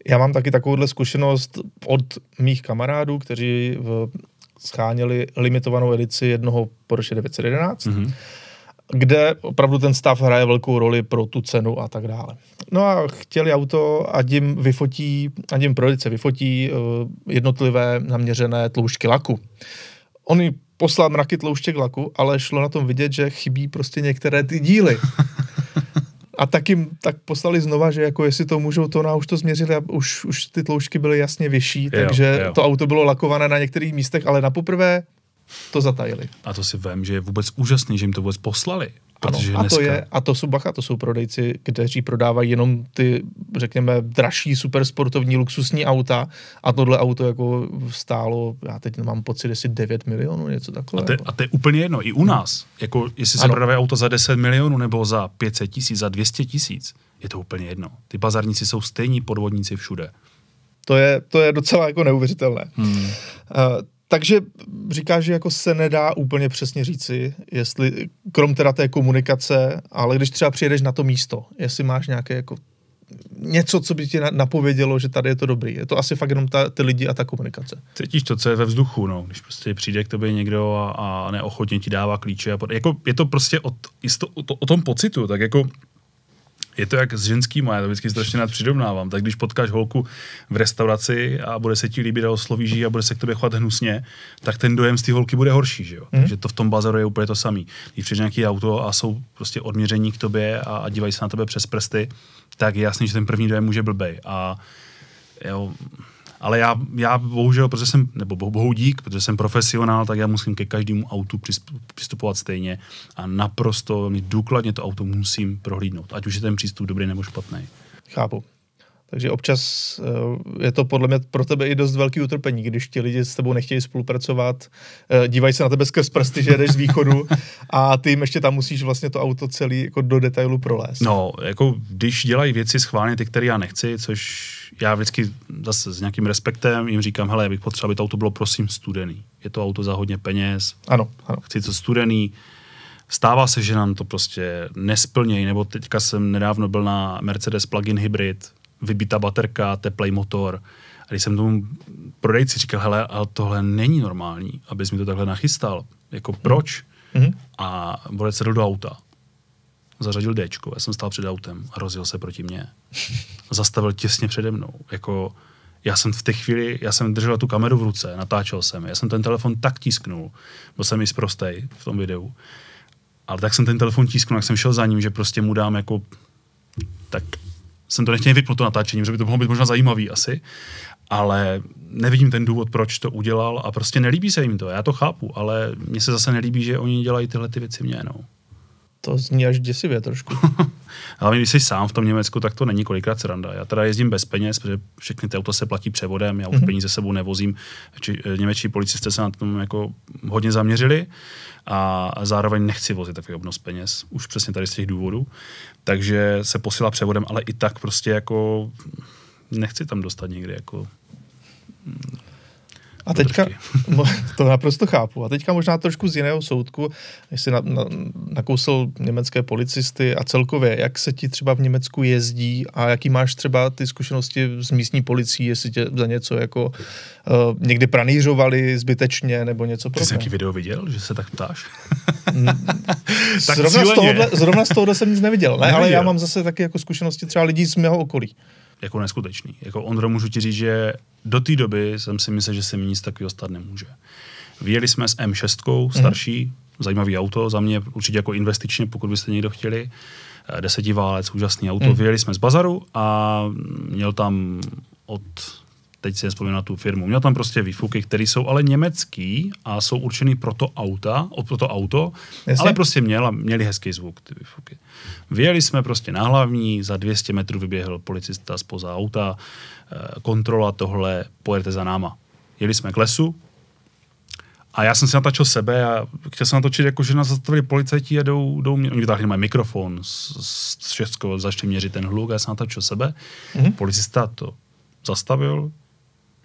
Já mám taky takovouhle zkušenost od mých kamarádů, kteří v, scháněli limitovanou edici jednoho Porsche 911. Mm-hmm kde opravdu ten stav hraje velkou roli pro tu cenu a tak dále. No a chtěli auto, ať jim vyfotí, ať jim prodejce vyfotí eh, jednotlivé naměřené tloušťky laku. Oni poslal mraky tlouštěk laku, ale šlo na tom vidět, že chybí prostě některé ty díly. A tak jim tak poslali znova, že jako jestli to můžou, to na už to změřili a už, už ty tloušky byly jasně vyšší, jo, takže jo. to auto bylo lakované na některých místech, ale na poprvé to zatajili. A to si vím, že je vůbec úžasný, že jim to vůbec poslali. Ano, a, dneska... to je, a to jsou bacha, to jsou prodejci, kteří prodávají jenom ty, řekněme, dražší supersportovní luxusní auta a tohle auto jako stálo, já teď mám pocit, jestli 9 milionů, něco takového. A to, je, a to je úplně jedno, i u nás, jako jestli se ano. prodávají auto za 10 milionů nebo za 500 tisíc, za 200 tisíc, je to úplně jedno. Ty bazarníci jsou stejní podvodníci všude. To je, to je docela jako neuvěřitelné. Hmm. Uh, takže říká, že jako se nedá úplně přesně říci, jestli, krom teda té komunikace, ale když třeba přijedeš na to místo, jestli máš nějaké jako něco, co by ti napovědělo, že tady je to dobrý. Je to asi fakt jenom ta, ty lidi a ta komunikace. Cítíš to, co je ve vzduchu, no. Když prostě přijde k tobě někdo a, a neochotně ti dává klíče. A pod, jako je to prostě o, to, o, to, o tom pocitu, tak jako je to jak s ženskýma, já to vždycky strašně rád přirovnávám. Tak když potkáš holku v restauraci a bude se ti líbit a oslovíš a bude se k tobě chovat hnusně, tak ten dojem z té holky bude horší, že jo? Mm. Takže to v tom bazaru je úplně to samý. Když přijde nějaký auto a jsou prostě odměření k tobě a, a dívají se na tebe přes prsty, tak je jasný, že ten první dojem může blbej. A jo, ale já, já bohužel, protože jsem, nebo bohu dík, protože jsem profesionál, tak já musím ke každému autu přistupovat stejně a naprosto mi důkladně to auto musím prohlídnout, ať už je ten přístup dobrý nebo špatný. Chápu. Takže občas eh, je to podle mě pro tebe i dost velký utrpení, když ti lidi s tebou nechtějí spolupracovat, eh, dívají se na tebe skrz prsty, že jdeš z východu a ty jim ještě tam musíš vlastně to auto celý jako do detailu prolézt. No, jako když dělají věci schválně, ty, které já nechci, což já vždycky zase s nějakým respektem jim říkám, hele, já bych potřeboval, aby to auto bylo prosím studený. Je to auto za hodně peněz. Ano, ano. Chci to studený. Stává se, že nám to prostě nesplnějí, nebo teďka jsem nedávno byl na Mercedes plug-in hybrid, vybitá baterka, teplej motor. A když jsem tomu prodejci říkal, hele, ale tohle není normální, abys mi to takhle nachystal. Jako mhm. proč? Mm-hmm. A bude sedl do auta, zařadil D, já jsem stál před autem a rozjel se proti mně. Zastavil těsně přede mnou. Jako, já jsem v té chvíli, já jsem držel tu kameru v ruce, natáčel jsem, já jsem ten telefon tak tisknul, byl jsem i zprostej v tom videu, ale tak jsem ten telefon tisknul, jak jsem šel za ním, že prostě mu dám jako tak jsem to nechtěl vypnout to natáčení, protože by to mohlo být možná zajímavý asi, ale nevidím ten důvod, proč to udělal a prostě nelíbí se jim to. Já to chápu, ale mně se zase nelíbí, že oni dělají tyhle ty věci no. To zní až děsivě trošku. Ale když jsi sám v tom Německu, tak to není kolikrát sranda. Já teda jezdím bez peněz, protože všechny ty auta se platí převodem, já už mm-hmm. peníze sebou nevozím. Či, eh, němečtí policisté se na tom jako hodně zaměřili a zároveň nechci vozit takový obnos peněz, už přesně tady z těch důvodů takže se posila převodem, ale i tak prostě jako nechci tam dostat někdy jako a teďka, no, to naprosto chápu, a teďka možná trošku z jiného soudku, jestli na, na, nakousl německé policisty a celkově, jak se ti třeba v Německu jezdí a jaký máš třeba ty zkušenosti s místní policií, jestli tě za něco jako uh, někdy pranířovali zbytečně nebo něco podobného. Ty jsi nějaký video viděl, že se tak ptáš? Mm, tak zrovna, z tohohle, zrovna z tohohle jsem nic neviděl, ne? neviděl, ale já mám zase taky jako zkušenosti třeba lidí z mého okolí jako neskutečný. Jako Ondro, můžu ti říct, že do té doby jsem si myslel, že se mi nic takového stát nemůže. Vyjeli jsme s M6, mhm. starší, mm-hmm. zajímavý auto, za mě určitě jako investičně, pokud byste někdo chtěli. Eh, Desetiválec, úžasný auto. Mm-hmm. Vyjeli jsme z bazaru a měl tam od teď si nespomínám na tu firmu. Měl tam prostě výfuky, které jsou ale německý a jsou určený pro to auta, pro to auto, Jasně. ale prostě měla, měli hezký zvuk ty výfuky. Vyjeli jsme prostě na hlavní, za 200 metrů vyběhl policista spoza auta, eh, kontrola tohle, pojedete za náma. Jeli jsme k lesu, a já jsem si natačil sebe a chtěl jsem natočit, jako že nás zastavili policajti a jdou, jdou mě, oni vytáhli mají mikrofon, všechno začali měřit ten hluk a já jsem natačil sebe. Mhm. Policista to zastavil,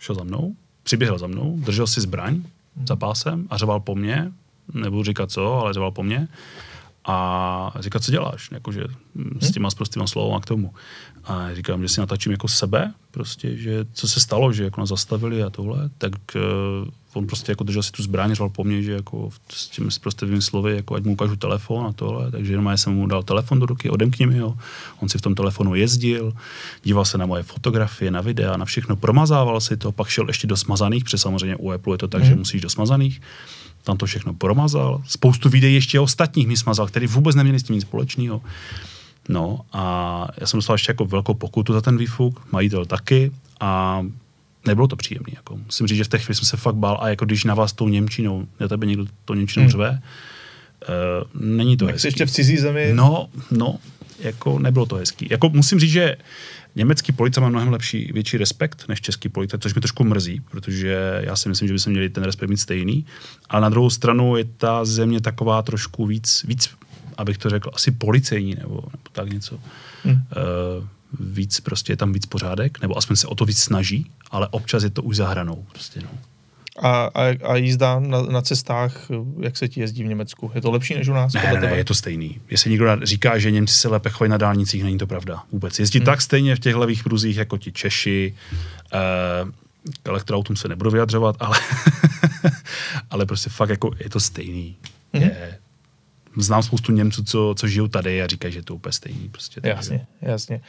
šel za mnou, přiběhl za mnou, držel si zbraň hmm. za pásem a řval po mně, nebudu říkat co, ale řval po mně a říkal co děláš, jakože s hmm? těma s prostýma slovama k tomu. A říkám, že si natačím jako sebe, prostě, že co se stalo, že jako nás zastavili a tohle, tak eh, on prostě jako držel si tu zbraň, řval po mně, že jako s prostě prostými slovy, jako ať mu ukážu telefon a tohle, takže jenom já jsem mu dal telefon do ruky, odemkni mi ho, on si v tom telefonu jezdil, díval se na moje fotografie, na videa, na všechno, promazával si to, pak šel ještě do smazaných, protože samozřejmě u Apple je to tak, mm. že mhm. musíš do smazaných, tam to všechno promazal, spoustu videí ještě ostatních mi smazal, který vůbec neměli s tím nic společného. No a já jsem dostal ještě jako velkou pokutu za ten výfuk, majitel taky a nebylo to příjemné. Jako. Musím říct, že v té chvíli jsem se fakt bál a jako když na vás tou Němčinou, na tebe někdo to Němčinou hmm. řve, hmm. uh, není to tak hezký. ještě v cizí zemi? No, no, jako nebylo to hezký. Jako musím říct, že německý policaj má mnohem lepší, větší respekt než český policaj, což mi trošku mrzí, protože já si myslím, že bychom měli ten respekt mít stejný. A na druhou stranu je ta země taková trošku víc, víc abych to řekl, asi policejní nebo, nebo tak něco. Hmm. Uh, víc, prostě je tam víc pořádek, nebo aspoň se o to víc snaží, ale občas je to už za hranou. Prostě, no. A, a, a jízda na, na cestách, jak se ti jezdí v Německu? Je to lepší než u nás? Ne, ne, tebe? je to stejný. Jestli někdo říká, že Němci se lépe chovají na dálnicích, není to pravda. Vůbec. Jezdí hmm. tak stejně v těch levých průzích jako ti Češi. Uh, eh, k elektroautům se nebudu vyjadřovat, ale, ale prostě fakt jako je to stejný. Hmm. Je, znám spoustu Němců, co, co žijou tady a říkají, že to úplně stejný. Prostě tak, jasně, že? jasně.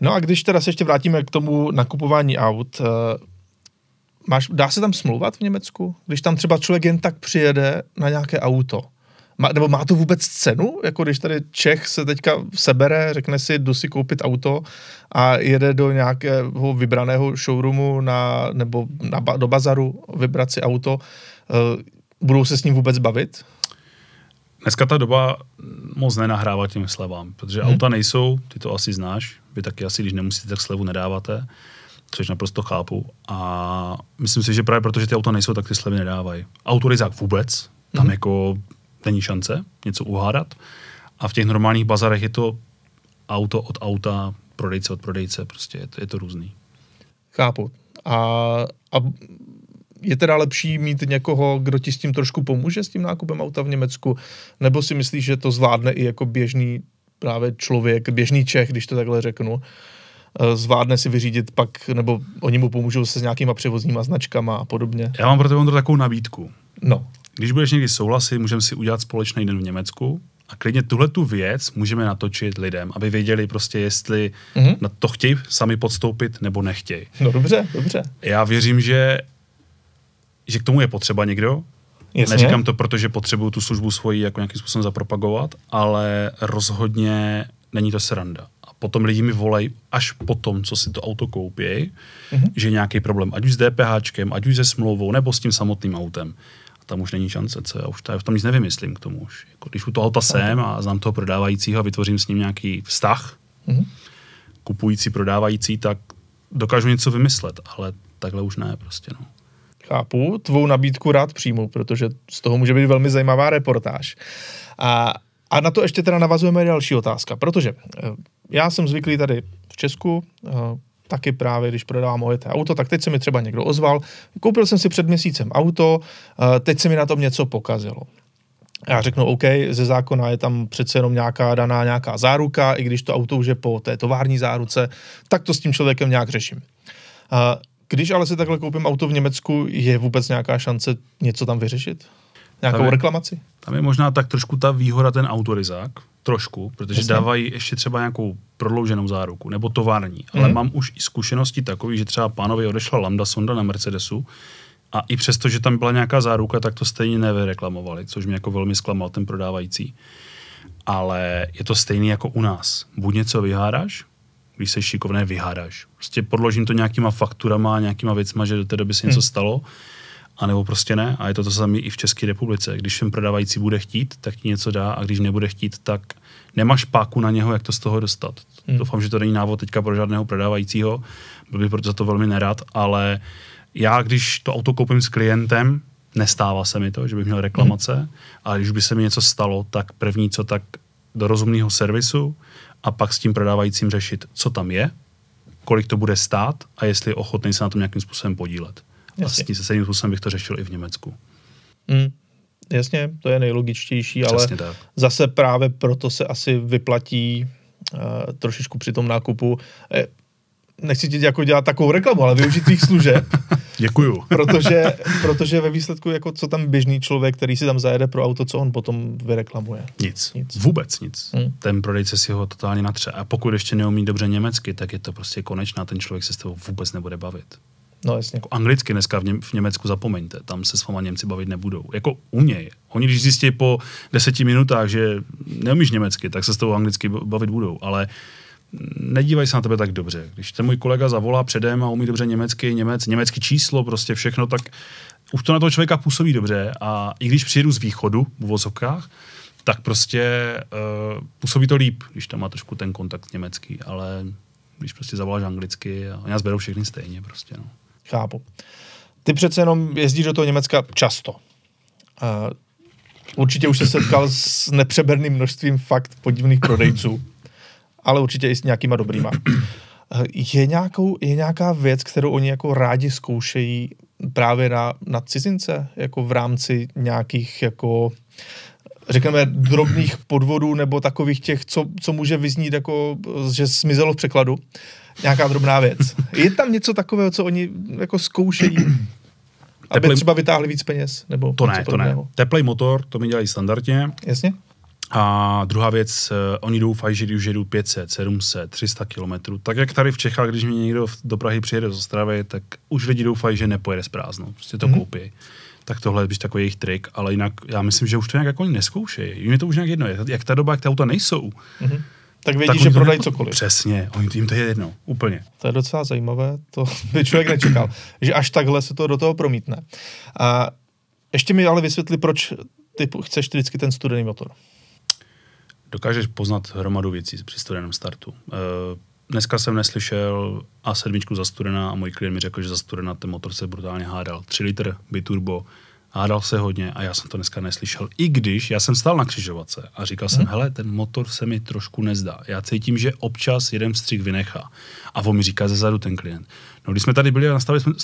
No a když teda se ještě vrátíme k tomu nakupování aut, uh, máš, dá se tam smlouvat v Německu? Když tam třeba člověk jen tak přijede na nějaké auto, má, nebo má to vůbec cenu? Jako když tady Čech se teďka sebere, řekne si, jdu si koupit auto a jede do nějakého vybraného showroomu na, nebo na, do bazaru vybrat si auto, uh, budou se s ním vůbec bavit? dneska ta doba moc nenahrává těm slevám, protože hmm. auta nejsou, ty to asi znáš, vy taky asi, když nemusíte, tak slevu nedáváte, což naprosto chápu. A myslím si, že právě protože ty auta nejsou, tak ty slevy nedávají. Autorizák vůbec, tam hmm. jako není šance něco uhádat. A v těch normálních bazarech je to auto od auta, prodejce od prodejce, prostě je to, je to různý. Chápu. A, a je teda lepší mít někoho, kdo ti s tím trošku pomůže s tím nákupem auta v Německu, nebo si myslíš, že to zvládne i jako běžný právě člověk, běžný Čech, když to takhle řeknu, eh, zvládne si vyřídit pak, nebo oni mu pomůžou se s nějakýma převozníma značkama a podobně. Já mám pro tebe takovou nabídku. No. Když budeš někdy souhlasit, můžeme si udělat společný den v Německu a klidně tuhle tu věc můžeme natočit lidem, aby věděli prostě, jestli mm-hmm. na to chtějí sami podstoupit nebo nechtějí. No dobře, dobře. Já věřím, že že k tomu je potřeba někdo. Jasně. Neříkám to, protože potřebuju tu službu svoji jako nějakým způsobem zapropagovat, ale rozhodně není to sranda. A potom lidi mi volají až po tom, co si to auto koupí, mm-hmm. že je nějaký problém, ať už s DPH, ať už se smlouvou, nebo s tím samotným autem A tam už není šance, co já už, tady v tom tam nic nevymyslím k tomu už. Jako, když u toho auta jsem a znám toho prodávajícího a vytvořím s ním nějaký vztah, mm-hmm. kupující, prodávající, tak dokážu něco vymyslet, ale takhle už ne prostě. No. Chápu, tvou nabídku rád přijmu, protože z toho může být velmi zajímavá reportáž. A, a na to ještě teda navazujeme další otázka, protože eh, já jsem zvyklý tady v Česku, eh, taky právě, když prodávám ojeté auto, tak teď se mi třeba někdo ozval, koupil jsem si před měsícem auto, eh, teď se mi na tom něco pokazilo. Já řeknu, OK, ze zákona je tam přece jenom nějaká daná nějaká záruka, i když to auto už je po té tovární záruce, tak to s tím člověkem nějak řeším. Když ale si takhle koupím auto v Německu, je vůbec nějaká šance něco tam vyřešit? Nějakou tam je, reklamaci? Tam je možná tak trošku ta výhoda ten autorizák, trošku, protože Jasně. dávají ještě třeba nějakou prodlouženou záruku, nebo tovární. Ale mhm. mám už i zkušenosti takové, že třeba pánovi odešla Lambda sonda na Mercedesu a i přesto, že tam byla nějaká záruka, tak to stejně nevyreklamovali, což mě jako velmi zklamal ten prodávající. Ale je to stejný jako u nás. Buď něco vyhádáš, když se šikovné vyhádáš. Prostě podložím to nějakýma fakturama, nějakýma věcma, že do té doby se něco hmm. stalo, anebo prostě ne. A je to to samé i v České republice. Když ten prodávající bude chtít, tak ti něco dá, a když nebude chtít, tak nemáš páku na něho, jak to z toho dostat. Hmm. Doufám, že to není návod teďka pro žádného prodávajícího, byl bych proto za to velmi nerad, ale já, když to auto koupím s klientem, nestává se mi to, že bych měl hmm. reklamace, hmm. ale když by se mi něco stalo, tak první co, tak do rozumného servisu a pak s tím prodávajícím řešit, co tam je, kolik to bude stát a jestli je ochotný se na tom nějakým způsobem podílet. Jasně. A s tím způsobem bych to řešil i v Německu. Mm, jasně, to je nejlogičtější, Přesně ale tak. zase právě proto se asi vyplatí uh, trošičku při tom nákupu. Eh, nechci ti jako dělat takovou reklamu, ale využít tvých služeb. Děkuju. protože, protože ve výsledku, jako co tam běžný člověk, který si tam zajede pro auto, co on potom vyreklamuje? Nic. nic. Vůbec nic. Hmm. Ten prodejce si ho totálně natře. A pokud ještě neumí dobře německy, tak je to prostě konečná. Ten člověk se s tebou vůbec nebude bavit. No jasně. Jako anglicky dneska v, Něm- v Německu zapomeňte, tam se s váma Němci bavit nebudou. Jako něj. Oni když zjistí po deseti minutách, že neumíš německy, tak se s tebou anglicky bavit budou, ale nedívají se na tebe tak dobře. Když ten můj kolega zavolá předem a umí dobře německy, němec, německý číslo, prostě všechno, tak už to na toho člověka působí dobře. A i když přijedu z východu, v vozovkách, tak prostě uh, působí to líp, když tam má trošku ten kontakt německý, ale když prostě zavoláš anglicky a oni nás berou všechny stejně prostě, no. Chápu. Ty přece jenom jezdíš do toho Německa často. Uh, určitě už se setkal s nepřeberným množstvím fakt podivných prodejců. ale určitě i s nějakýma dobrýma. Je, nějakou, je nějaká věc, kterou oni jako rádi zkoušejí právě na, na cizince, jako v rámci nějakých jako řekneme, drobných podvodů nebo takových těch, co, co může vyznít jako, že smizelo v překladu. Nějaká drobná věc. Je tam něco takového, co oni jako zkoušejí? Aby Teplý... třeba vytáhli víc peněz? Nebo to ne, to ne. Teplý motor, to mi dělají standardně. Jasně. A druhá věc, eh, oni doufají, že když jedu 500, 700, 300 kilometrů, tak jak tady v Čechách, když mi někdo do Prahy přijede z Ostravy, tak už lidi doufají, že nepojede s prázdnou, prostě to mm-hmm. koupí. Tak tohle je takový jejich trik, ale jinak já myslím, že už to nějak jako oni neskoušejí. Jim je to už nějak jedno, jak ta doba, jak ta auta nejsou. Mm-hmm. Tak vědí, tak že prodají nepo... cokoliv. Přesně, oni jim to je jedno, úplně. To je docela zajímavé, to by člověk nečekal, že až takhle se to do toho promítne. A ještě mi ale vysvětli, proč ty chceš vždycky ten studený motor dokážeš poznat hromadu věcí při studeném startu. Eh, dneska jsem neslyšel A7 za studena a můj klient mi řekl, že za studena ten motor se brutálně hádal. 3 litr biturbo, hádal se hodně a já jsem to dneska neslyšel. I když já jsem stál na křižovatce a říkal hmm. jsem, mhm. hele, ten motor se mi trošku nezdá. Já cítím, že občas jeden střih vynechá. A on mi říká zezadu ten klient. No když jsme tady byli a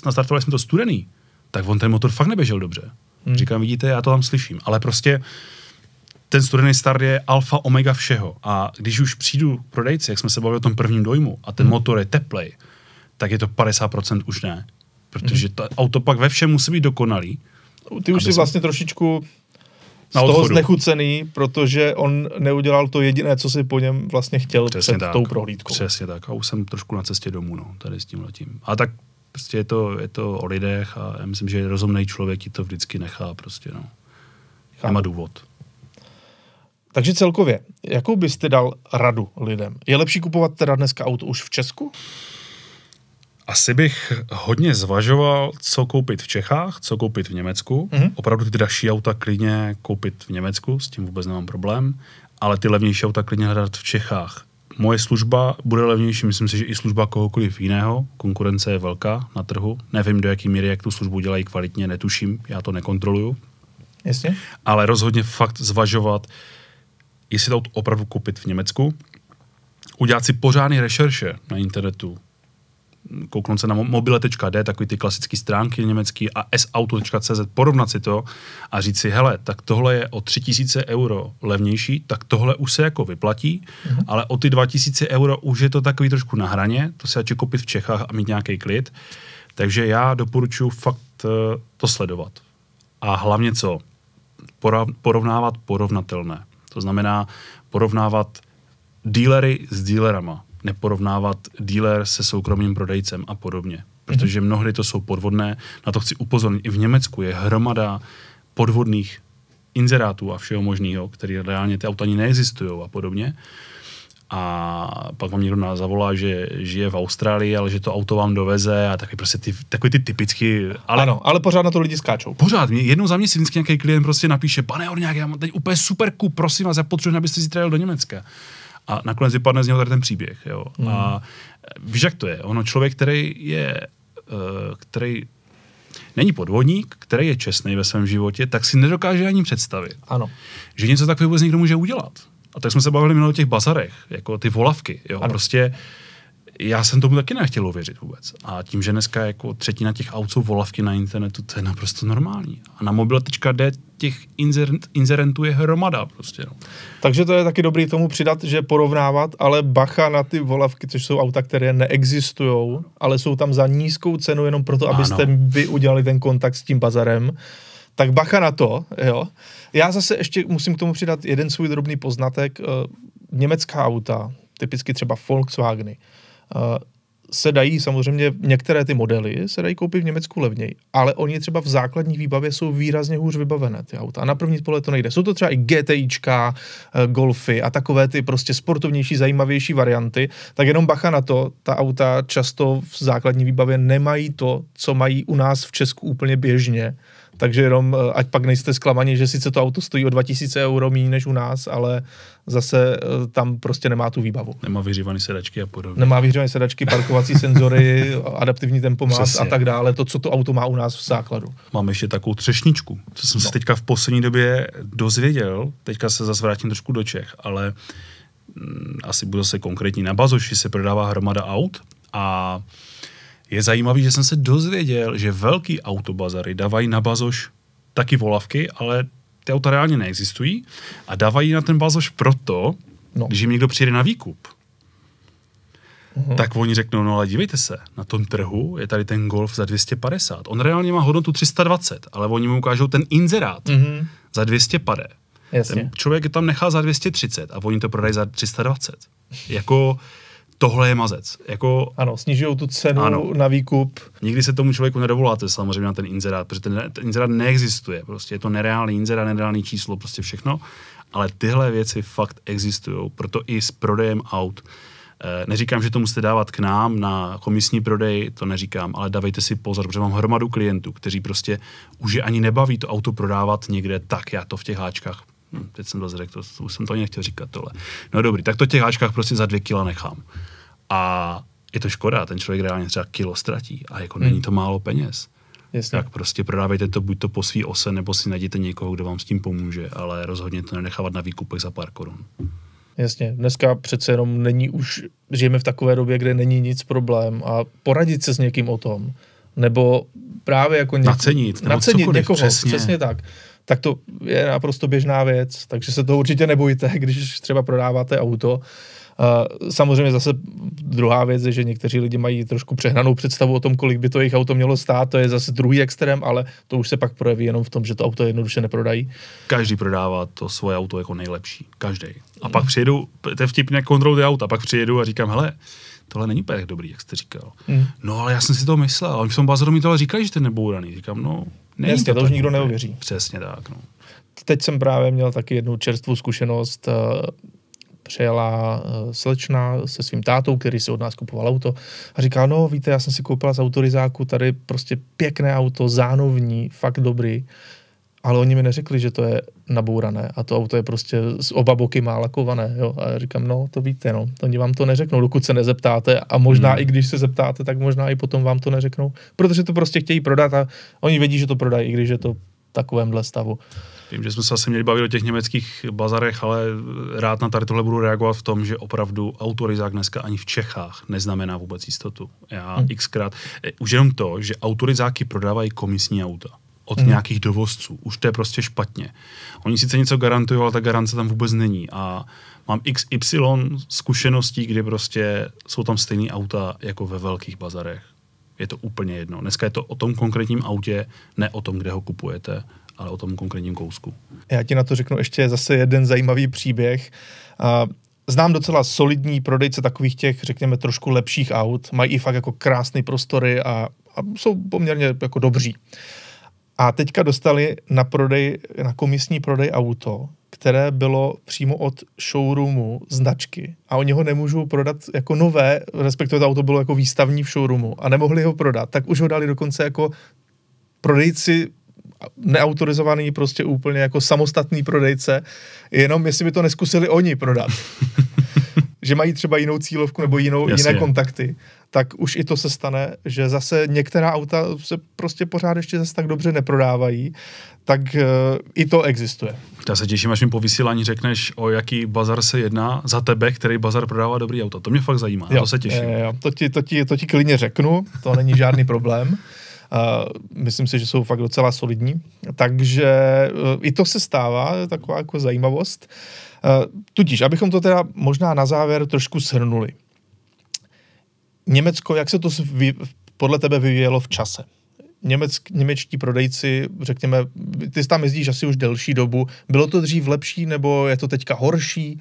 nastartovali jsme to studený, tak on ten motor fakt neběžel dobře. Hmm. Říkám, vidíte, já to tam slyším. Ale prostě uh, ten studený star je alfa omega všeho. A když už přijdu prodejci, jak jsme se bavili o tom prvním dojmu, a ten hmm. motor je teplej, tak je to 50% už ne. Protože hmm. to auto pak ve všem musí být dokonalý. Ty už jsi vlastně trošičku z toho odchodu. znechucený, protože on neudělal to jediné, co si po něm vlastně chtěl Přesně před tak. tou prohlídkou. Přesně tak. A už jsem trošku na cestě domů, no, tady s tím letím. A tak prostě je to, je to o lidech a já myslím, že rozumný člověk ti to vždycky nechá prostě, no. Chám. Nemá důvod. Takže celkově, jakou byste dal radu lidem? Je lepší kupovat teda dneska auto už v Česku? Asi bych hodně zvažoval, co koupit v Čechách, co koupit v Německu. Mm-hmm. Opravdu ty dražší auta klidně koupit v Německu, s tím vůbec nemám problém, ale ty levnější auta klidně hledat v Čechách. Moje služba bude levnější, myslím si, že i služba kohokoliv jiného. Konkurence je velká na trhu. Nevím, do jaké míry, jak tu službu dělají kvalitně, netuším, já to nekontroluju. Jasně. Ale rozhodně fakt zvažovat, uh, jestli to auto opravdu koupit v Německu, udělat si pořádný rešerše na internetu, kouknout se na mobile.d, takový ty klasické stránky německý a sauto.cz, porovnat si to a říct si, hele, tak tohle je o 3000 euro levnější, tak tohle už se jako vyplatí, mm-hmm. ale o ty 2000 euro už je to takový trošku na hraně, to se radši koupit v Čechách a mít nějaký klid. Takže já doporučuji fakt eh, to sledovat. A hlavně co? Porovnávat porovnatelné. To znamená porovnávat dílery s dílerama, neporovnávat díler se soukromým prodejcem a podobně. Mhm. Protože mnohdy to jsou podvodné. Na to chci upozornit. I v Německu je hromada podvodných inzerátů a všeho možného, které reálně ty auta ani neexistují a podobně. Uh, a pak vám někdo zavolá, že žije v Austrálii, ale že to auto vám doveze a takový prostě ty, takový ty typický. Ale, ano, ale pořád na to lidi skáčou. Pořád, mě, jednou za měsíc vždycky nějaký klient prostě napíše, pane Orňák, já mám teď úplně super kup, prosím vás, já potřebuji, abyste zítra jel do Německa. A nakonec vypadne z něho tady ten příběh. Jo. Mm. A víš, jak to je? Ono člověk, který je, eh, který není podvodník, který je čestný ve svém životě, tak si nedokáže ani představit, ano. že něco takového vůbec někdo může udělat. A tak jsme se bavili minulé o těch bazarech, jako ty volavky, jo, ano. prostě já jsem tomu taky nechtěl uvěřit vůbec. A tím, že dneska jako třetina těch aut jsou volavky na internetu, to je naprosto normální. A na mobil.d těch inzerent, inzerentů je hromada prostě. No. Takže to je taky dobrý tomu přidat, že porovnávat, ale bacha na ty volavky, což jsou auta, které neexistují, ale jsou tam za nízkou cenu jenom proto, abyste ano. vy udělali ten kontakt s tím bazarem tak bacha na to, jo. Já zase ještě musím k tomu přidat jeden svůj drobný poznatek. Eh, německá auta, typicky třeba Volkswageny, eh, se dají samozřejmě, některé ty modely se dají koupit v Německu levněji, ale oni třeba v základní výbavě jsou výrazně hůř vybavené ty auta. A na první pohled to nejde. Jsou to třeba i GTIčka, eh, Golfy a takové ty prostě sportovnější, zajímavější varianty, tak jenom bacha na to, ta auta často v základní výbavě nemají to, co mají u nás v Česku úplně běžně takže jenom eh, ať pak nejste zklamaní, že sice to auto stojí o 2000 euro méně než u nás, ale zase eh, tam prostě nemá tu výbavu. Nemá vyřívané sedačky a podobně. Nemá vyřívané sedačky, parkovací senzory, adaptivní tempomat a tak dále, to, co to auto má u nás v základu. Máme ještě takovou třešničku, co jsem no. se teďka v poslední době dozvěděl, teďka se zase vrátím trošku do Čech, ale mm, asi budu se konkrétní. Na Bazoši se prodává hromada aut a je zajímavý, že jsem se dozvěděl, že velký autobazary dávají na bazoš taky volavky, ale ty auta reálně neexistují a dávají na ten bazoš proto, no. když jim někdo přijde na výkup. Uhum. tak oni řeknou, no ale dívejte se, na tom trhu je tady ten Golf za 250. On reálně má hodnotu 320, ale oni mu ukážou ten inzerát uhum. za 250. Jasně. Ten člověk tam nechá za 230 a oni to prodají za 320. Jako tohle je mazec. Jako, ano, snižují tu cenu ano. na výkup. Nikdy se tomu člověku nedovoláte samozřejmě na ten inzerát, protože ten, ten inzerát neexistuje. Prostě je to nereálný inzerát, nereálný číslo, prostě všechno. Ale tyhle věci fakt existují, proto i s prodejem aut. Eh, neříkám, že to musíte dávat k nám na komisní prodej, to neříkám, ale dávejte si pozor, protože mám hromadu klientů, kteří prostě už je ani nebaví to auto prodávat někde, tak já to v těch háčkách Hm, teď jsem to řekl, to, to jsem to ani nechtěl říkat tohle. No dobrý, tak to těch háčkách prostě za dvě kila nechám. A je to škoda, ten člověk reálně třeba kilo ztratí a jako hmm. není to málo peněz. Jasně. Tak prostě prodávejte to buď to po svý ose, nebo si najděte někoho, kdo vám s tím pomůže, ale rozhodně to nenechávat na výkupech za pár korun. Jasně, dneska přece jenom není už, žijeme v takové době, kde není nic problém a poradit se s někým o tom, nebo právě jako něk... nacenit, nacenit cokoliv, někoho, přesně. přesně tak tak to je naprosto běžná věc, takže se to určitě nebojte, když třeba prodáváte auto. Uh, samozřejmě zase druhá věc je, že někteří lidi mají trošku přehnanou představu o tom, kolik by to jejich auto mělo stát, to je zase druhý extrém, ale to už se pak projeví jenom v tom, že to auto jednoduše neprodají. Každý prodává to svoje auto jako nejlepší, každý. A pak přijedu, to je vtipně kontrolu ty auta, pak přijedu a říkám, hele, tohle není úplně dobrý, jak jste říkal. Mm. No ale já jsem si to myslel, oni v tom bazaru mi tohle říkali, že to je nebouraný. Říkám, no Není Jasně, to, to už nikdo neuvěří. Přesně tak. No. Teď jsem právě měl taky jednu čerstvou zkušenost. Eh, přijela eh, slečna se svým tátou, který si od nás kupoval auto a říká, no víte, já jsem si koupila z autorizáku tady prostě pěkné auto, zánovní, fakt dobrý ale oni mi neřekli, že to je nabourané a to auto je prostě z oba boky má lakované. Jo. A já říkám, no to víte, no, oni vám to neřeknou, dokud se nezeptáte a možná hmm. i když se zeptáte, tak možná i potom vám to neřeknou, protože to prostě chtějí prodat a oni vědí, že to prodají, i když je to v takovémhle stavu. Vím, že jsme se asi měli bavit o těch německých bazarech, ale rád na tady tohle budu reagovat v tom, že opravdu autorizák dneska ani v Čechách neznamená vůbec jistotu. Já hmm. xkrát, eh, už jenom to, že autorizáky prodávají komisní auta od hmm. nějakých dovozců. Už to je prostě špatně. Oni sice něco garantují, ale ta garance tam vůbec není. A mám XY zkušeností, kdy prostě jsou tam stejné auta jako ve velkých bazarech. Je to úplně jedno. Dneska je to o tom konkrétním autě, ne o tom, kde ho kupujete, ale o tom konkrétním kousku. Já ti na to řeknu ještě zase jeden zajímavý příběh. Znám docela solidní prodejce takových těch, řekněme, trošku lepších aut. Mají i fakt jako krásné prostory a, a jsou poměrně jako dobří. Uh, a teďka dostali na prodej, na komisní prodej auto, které bylo přímo od showroomu značky a oni ho nemůžou prodat jako nové, respektive to auto bylo jako výstavní v showroomu a nemohli ho prodat, tak už ho dali dokonce jako prodejci neautorizovaný, prostě úplně jako samostatný prodejce, jenom jestli by to neskusili oni prodat. že mají třeba jinou cílovku nebo jinou, Jasně. jiné kontakty, tak už i to se stane, že zase některá auta se prostě pořád ještě zase tak dobře neprodávají, tak uh, i to existuje. Já se těším, až mi po vysílání řekneš, o jaký bazar se jedná za tebe, který bazar prodává dobrý auto. To mě fakt zajímá, jo, to se těším. Jo, jo, to, ti, to, ti, to ti klidně řeknu, to není žádný problém. Uh, myslím si, že jsou fakt docela solidní. Takže uh, i to se stává, taková jako zajímavost. Uh, Eh, tudíž, abychom to teda možná na závěr trošku shrnuli. Německo, jak se to vy, podle tebe vyvíjelo v čase? Německ, němečtí prodejci, řekněme, ty tam jezdíš asi už delší dobu, bylo to dřív lepší nebo je to teďka horší?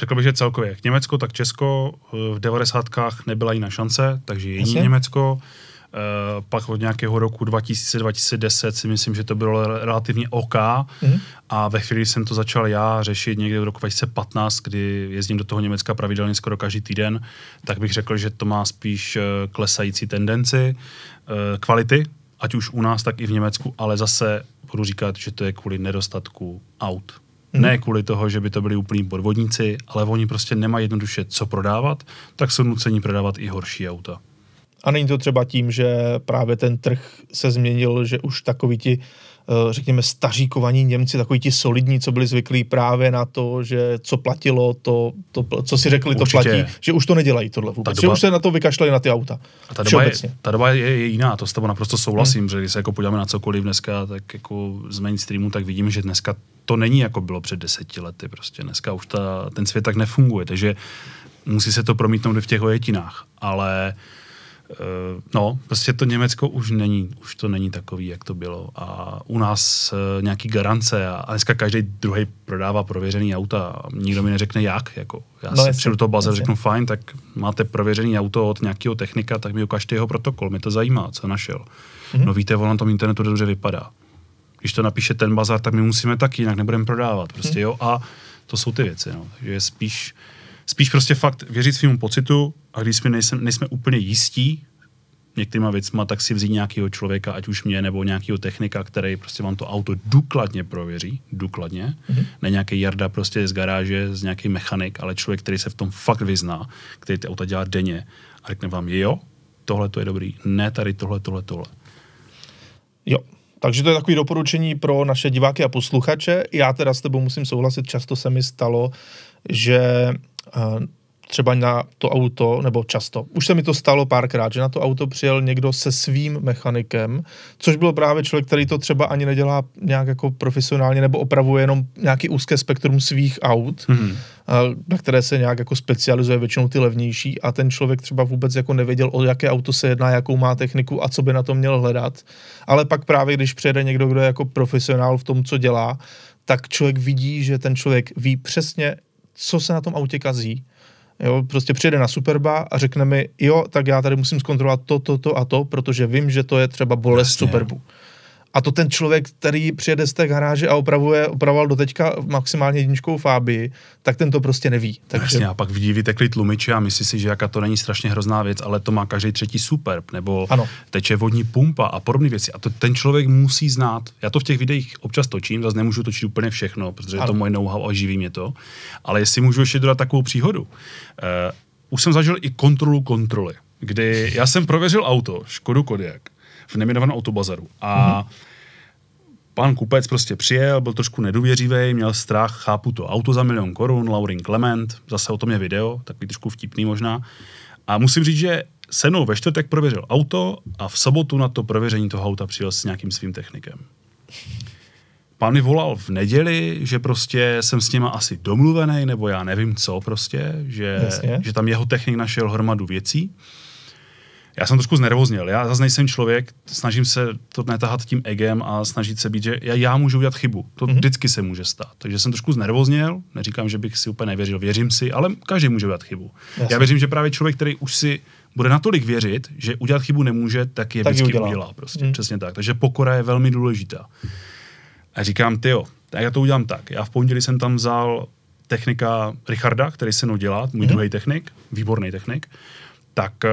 Řekl bych, že celkově Německo, tak Česko eh, v devadesátkách nebyla jiná šance, takže jiný Německo. Eh, pak od nějakého roku 2000-2010 si myslím, že to bylo relativně OK. Mm. A ve chvíli jsem to začal já řešit někde v roku 2015, kdy jezdím do toho Německa pravidelně skoro každý týden, tak bych řekl, že to má spíš eh, klesající tendenci eh, kvality, ať už u nás, tak i v Německu, ale zase budu říkat, že to je kvůli nedostatku aut. Mm. Ne kvůli toho, že by to byli úplní podvodníci, ale oni prostě nemají jednoduše co prodávat, tak jsou nuceni prodávat i horší auta. A není to třeba tím, že právě ten trh se změnil, že už takový ti, eh, řekněme, staříkovaní kovaní Němci, takový ti solidní, co byli zvyklí právě na to, že co platilo, to, to co si řekli, to Určitě. platí, že už to nedělají tohle vůbec, doba, že už se na to vykašlali na ty auta. A ta doba, je, ta doba je jiná, to s tebou naprosto souhlasím, hmm. že když se jako podíváme na cokoliv dneska, tak jako z mainstreamu, tak vidíme, že dneska to není jako bylo před deseti lety prostě. Dneska už ta, ten svět tak nefunguje, takže musí se to promítnout i v těch ojetinách, ale Eh, no, prostě to Německo už není, už to není takový, jak to bylo. A u nás eh, nějaký garance a, a dneska každý druhý prodává prověřený auta. Nikdo mi neřekne jak, jako já no, si jestli, přijdu toho bazaru jestli. řeknu fajn, tak máte prověřený auto od nějakého technika, tak mi ukažte jeho protokol, mě to zajímá, co našel. Mm-hmm. No víte, ono na tom internetu dobře vypadá. Když to napíše ten bazar, tak my musíme taky, jinak nebudeme prodávat. Mhm. Prostě, mm-hmm. jo? A to jsou ty věci. No. Takže spíš uh, Spíš prostě fakt věřit svým pocitu a když jsme nejsme, nejsme úplně jistí některýma věcma, tak si vzít nějakého člověka, ať už mě nebo nějakého technika, který prostě vám to auto důkladně prověří, důkladně, mm-hmm. ne nějaký jarda prostě z garáže, z nějaký mechanik, ale člověk, který se v tom fakt vyzná, který ty auta dělá denně a řekne vám, jo, tohle to je dobrý, ne tady tohle, tohle, tohle. Jo, takže to je takové doporučení pro naše diváky a posluchače. Já teda s tebou musím souhlasit, často se mi stalo, že Eh, třeba na to auto, nebo často. Už se mi to stalo párkrát, že na to auto přijel někdo se svým mechanikem, což byl právě člověk, který to třeba ani nedělá nějak jako profesionálně, nebo opravuje jenom nějaký úzké spektrum svých aut, hmm. na které se nějak jako specializuje většinou ty levnější a ten člověk třeba vůbec jako nevěděl, o jaké auto se jedná, jakou má techniku a co by na to měl hledat. Ale pak právě, když přijede někdo, kdo je jako profesionál v tom, co dělá, tak člověk vidí, že ten člověk ví přesně, co se na tom autě kazí. Jo, prostě přijede na Superba a řekne mi, jo, tak já tady musím zkontrolovat to, to, to a to, protože vím, že to je třeba bolest Jasně, Superbu. A to ten člověk, který přijede z té garáže a opravuje, opravoval do teďka maximálně jedničkou Fábii, tak ten to prostě neví. Takže... Jasně, a pak vidí vyteklý tlumiče a myslí si, že jaká to není strašně hrozná věc, ale to má každý třetí super, nebo ano. teče vodní pumpa a podobné věci. A to ten člověk musí znát. Já to v těch videích občas točím, zase nemůžu točit úplně všechno, protože ano. to moje know-how a živí mě to. Ale jestli můžu ještě dodat takovou příhodu. Uh, už jsem zažil i kontrolu kontroly, kdy já jsem prověřil auto, Škodu Kodiak, v neminovaném autobazaru. A mm-hmm. pan kupec prostě přijel, byl trošku nedůvěřivý, měl strach, chápu to, auto za milion korun, Laurin Clement, zase o tom je video, takový trošku vtipný možná. A musím říct, že se mnou ve čtvrtek prověřil auto a v sobotu na to prověření toho auta přijel s nějakým svým technikem. Pán mi volal v neděli, že prostě jsem s nima asi domluvený, nebo já nevím co prostě, že, že tam jeho technik našel hromadu věcí já jsem trošku znervoznil. Já zase nejsem člověk, snažím se to netahat tím egem a snažit se být, že já, já můžu udělat chybu. To mm-hmm. vždycky se může stát. Takže jsem trošku znervoznil, neříkám, že bych si úplně nevěřil, věřím si, ale každý může udělat chybu. Jasně. Já věřím, že právě člověk, který už si bude natolik věřit, že udělat chybu nemůže, tak je tak vždycky udělá. udělá prostě. Mm. Přesně tak. Takže pokora je velmi důležitá. A říkám, ty jo, tak já to udělám tak. Já v pondělí jsem tam vzal technika Richarda, který se mnou dělá, můj mm. druhý technik, výborný technik. Tak uh,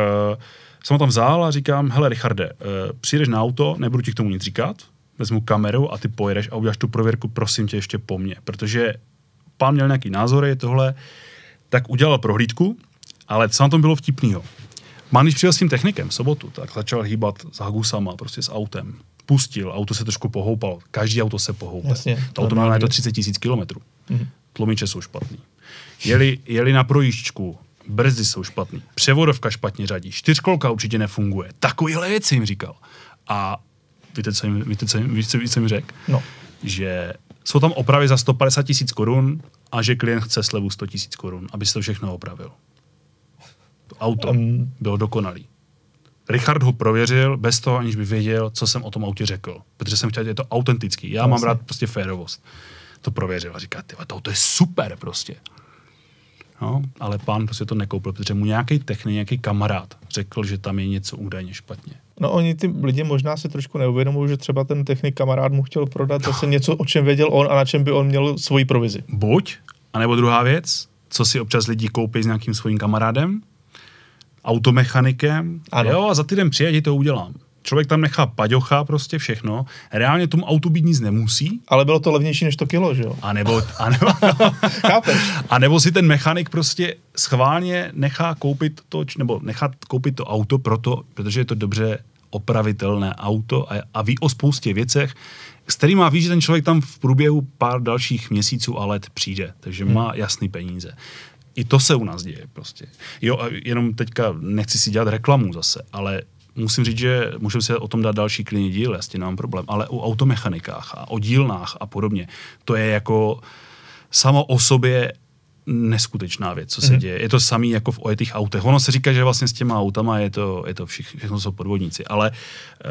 jsem ho tam vzal a říkám, hele Richarde, eh, přijedeš přijdeš na auto, nebudu ti k tomu nic říkat, vezmu kameru a ty pojedeš a uděláš tu prověrku, prosím tě, ještě po mně, protože pán měl nějaký názory, tohle, tak udělal prohlídku, ale co na tom bylo vtipného? Mám, když přijel s tím technikem v sobotu, tak začal hýbat s hagusama, prostě s autem. Pustil, auto se trošku pohoupal, Každý auto se pohoupal. Jasně, to auto má na to 30 tisíc kilometrů. Mm-hmm. Tlumiče jsou špatný. Jeli, jeli na projížďku, brzdy jsou špatný, převodovka špatně řadí, čtyřkolka určitě nefunguje. Takovýhle věci jim říkal. A víte, co jim, víte, co jim, víte, co jim řekl? No. Že jsou tam opravy za 150 tisíc korun a že klient chce slevu 100 tisíc korun, aby se to všechno opravil. To auto um. bylo dokonalý. Richard ho prověřil bez toho, aniž by věděl, co jsem o tom autě řekl. Protože jsem chtěl, je to autentický. Já to mám rád prostě férovost. To prověřil a říká, ty, to auto je super prostě. No, Ale pán prostě to nekoupil, protože mu nějaký technik, nějaký kamarád řekl, že tam je něco údajně špatně. No oni ty lidi možná si trošku neuvědomují, že třeba ten technik kamarád mu chtěl prodat zase něco, o čem věděl on a na čem by on měl svoji provizi. Buď, anebo druhá věc, co si občas lidi koupí s nějakým svým kamarádem, automechanikem, ano. jo, a za týden přijedí, to udělám. Člověk tam nechá paďocha, prostě všechno. Reálně tomu autu být nic nemusí. Ale bylo to levnější než to kilo, že jo? A nebo, a nebo, a nebo si ten mechanik prostě schválně nechá koupit to, nebo nechat koupit to auto proto, protože je to dobře opravitelné auto a, a ví o spoustě věcech, s kterýma ví, že ten člověk tam v průběhu pár dalších měsíců a let přijde. Takže hmm. má jasný peníze. I to se u nás děje prostě. Jo, a jenom teďka nechci si dělat reklamu zase, ale musím říct, že můžeme se o tom dát další klidně díl, tím nemám problém, ale o automechanikách a o dílnách a podobně, to je jako samo o sobě neskutečná věc, co se mhm. děje. Je to samý jako v ojetých autech. Ono se říká, že vlastně s těma autama je to, je to všich, všechno jsou podvodníci, ale eh,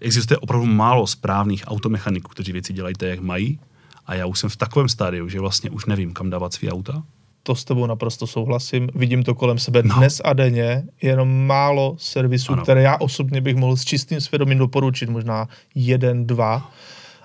existuje opravdu málo správných automechaniků, kteří věci dělají tak, jak mají. A já už jsem v takovém stádiu, že vlastně už nevím, kam dávat svý auta to s tebou naprosto souhlasím. Vidím to kolem sebe no. dnes a denně. Jenom málo servisů, ano. které já osobně bych mohl s čistým svědomím doporučit, možná jeden, dva.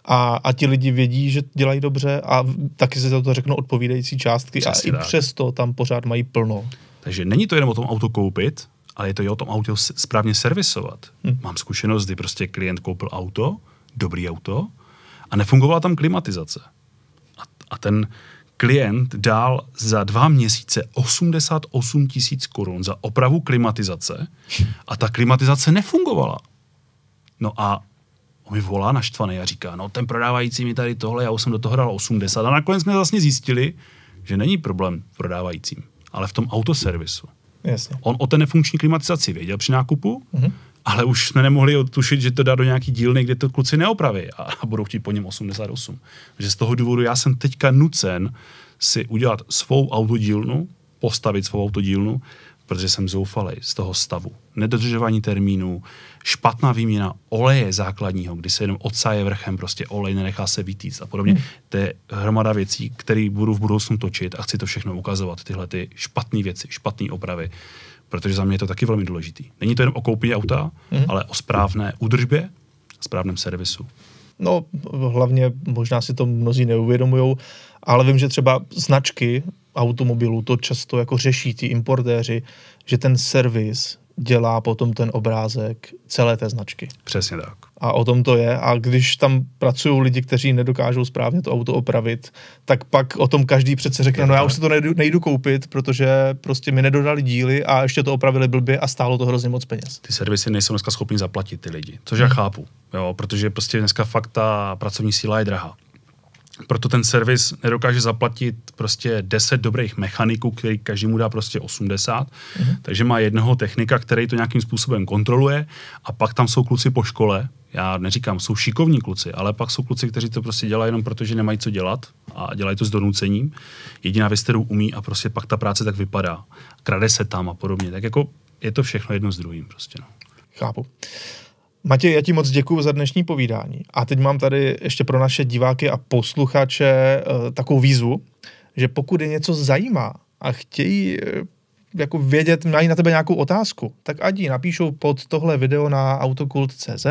A, a ti lidi vědí, že dělají dobře a taky se za to řeknou odpovídající částky Přesně a tak. i přesto tam pořád mají plno. Takže není to jenom o tom auto koupit, ale je to i o tom auto správně servisovat. Hmm. Mám zkušenost, kdy prostě klient koupil auto, dobrý auto, a nefungovala tam klimatizace. A, a ten, klient dal za dva měsíce 88 tisíc korun za opravu klimatizace a ta klimatizace nefungovala. No a on mi volá naštvaný a říká, no ten prodávající mi tady tohle, já už jsem do toho dal 80 a nakonec jsme vlastně zjistili, že není problém v prodávajícím, ale v tom autoservisu. Jasně. On o té nefunkční klimatizaci věděl při nákupu, mm-hmm ale už jsme nemohli odtušit, že to dá do nějaký dílny, kde to kluci neopraví a, a budou chtít po něm 88. Takže z toho důvodu já jsem teďka nucen si udělat svou autodílnu, postavit svou autodílnu, protože jsem zoufalej z toho stavu. Nedodržování termínů, špatná výměna oleje základního, kdy se jenom odsáje vrchem, prostě olej nenechá se vytýct a podobně. Hmm. To je hromada věcí, které budu v budoucnu točit a chci to všechno ukazovat, tyhle ty špatné věci, špatné opravy protože za mě je to taky velmi důležitý. Není to jenom o koupení auta, mm-hmm. ale o správné údržbě, správném servisu. No, hlavně možná si to mnozí neuvědomují, ale vím, že třeba značky automobilů to často jako řeší ti importéři, že ten servis dělá potom ten obrázek celé té značky. Přesně tak. A o tom to je. A když tam pracují lidi, kteří nedokážou správně to auto opravit, tak pak o tom každý přece řekne, no já už se to nejdu, nejdu koupit, protože prostě mi nedodali díly a ještě to opravili blbě a stálo to hrozně moc peněz. Ty servisy nejsou dneska schopni zaplatit ty lidi, což já mhm. chápu, jo, protože prostě dneska fakt ta pracovní síla je drahá proto ten servis nedokáže zaplatit prostě 10 dobrých mechaniků, který mu dá prostě 80. Mm-hmm. Takže má jednoho technika, který to nějakým způsobem kontroluje a pak tam jsou kluci po škole, já neříkám, jsou šikovní kluci, ale pak jsou kluci, kteří to prostě dělají jenom proto, že nemají co dělat a dělají to s donucením. Jediná věc, kterou umí a prostě pak ta práce tak vypadá. Krade se tam a podobně. Tak jako je to všechno jedno s druhým prostě. No. Chápu. Matěj, já ti moc děkuji za dnešní povídání. A teď mám tady ještě pro naše diváky a posluchače e, takovou výzvu, že pokud je něco zajímá a chtějí eh, jako vědět, mají na tebe nějakou otázku, tak ať ji napíšou pod tohle video na autokult.cz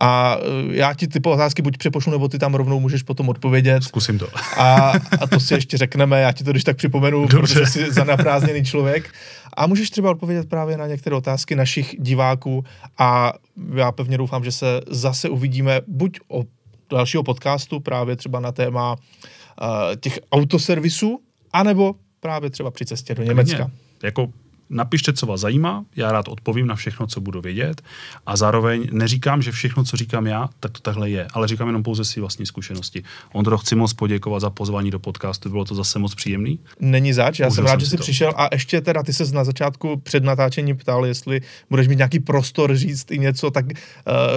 a eh, já ti ty otázky buď přepošlu, nebo ty tam rovnou můžeš potom odpovědět. Zkusím to. A, a to si ještě řekneme, já ti to když tak připomenu, Dobře. protože jsi zanaprázněný člověk. A můžeš třeba odpovědět právě na některé otázky našich diváků a já pevně doufám, že se zase uvidíme buď o dalšího podcastu právě třeba na téma uh, těch autoservisů, anebo právě třeba při cestě do Německa. Klidně jako napište, co vás zajímá, já rád odpovím na všechno, co budu vědět a zároveň neříkám, že všechno, co říkám já, tak to takhle je, ale říkám jenom pouze si vlastní zkušenosti. Ondro, chci moc poděkovat za pozvání do podcastu, bylo to zase moc příjemný. Není zač, já Užil jsem rád, že jsi to. přišel a ještě teda ty se na začátku před natáčením ptal, jestli budeš mít nějaký prostor říct i něco, tak uh,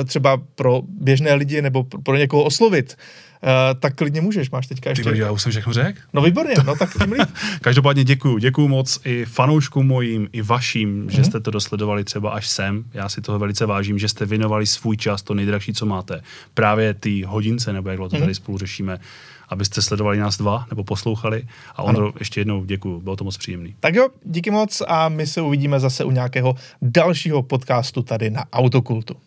třeba pro běžné lidi nebo pro někoho oslovit. Uh, Eh, tak klidně můžeš, máš teďka ještě. Ty já už jsem všechno řekl. No výborně, no tak tím líp. Každopádně děkuju, děkuju moc i fanouškům mojím, i vaším, mm-hmm. že mhm. jste to dosledovali třeba až sem. Já si toho velice vážím, že jste věnovali svůj čas, to nejdražší, co máte. Právě ty hodince, nebo jak to tady mm-hmm. spolu řešíme, abyste sledovali nás dva nebo poslouchali. A on ano. ještě jednou děkuji, bylo to moc příjemný. Tak jo, díky moc a my se uvidíme zase u nějakého dalšího podcastu tady na Autokultu.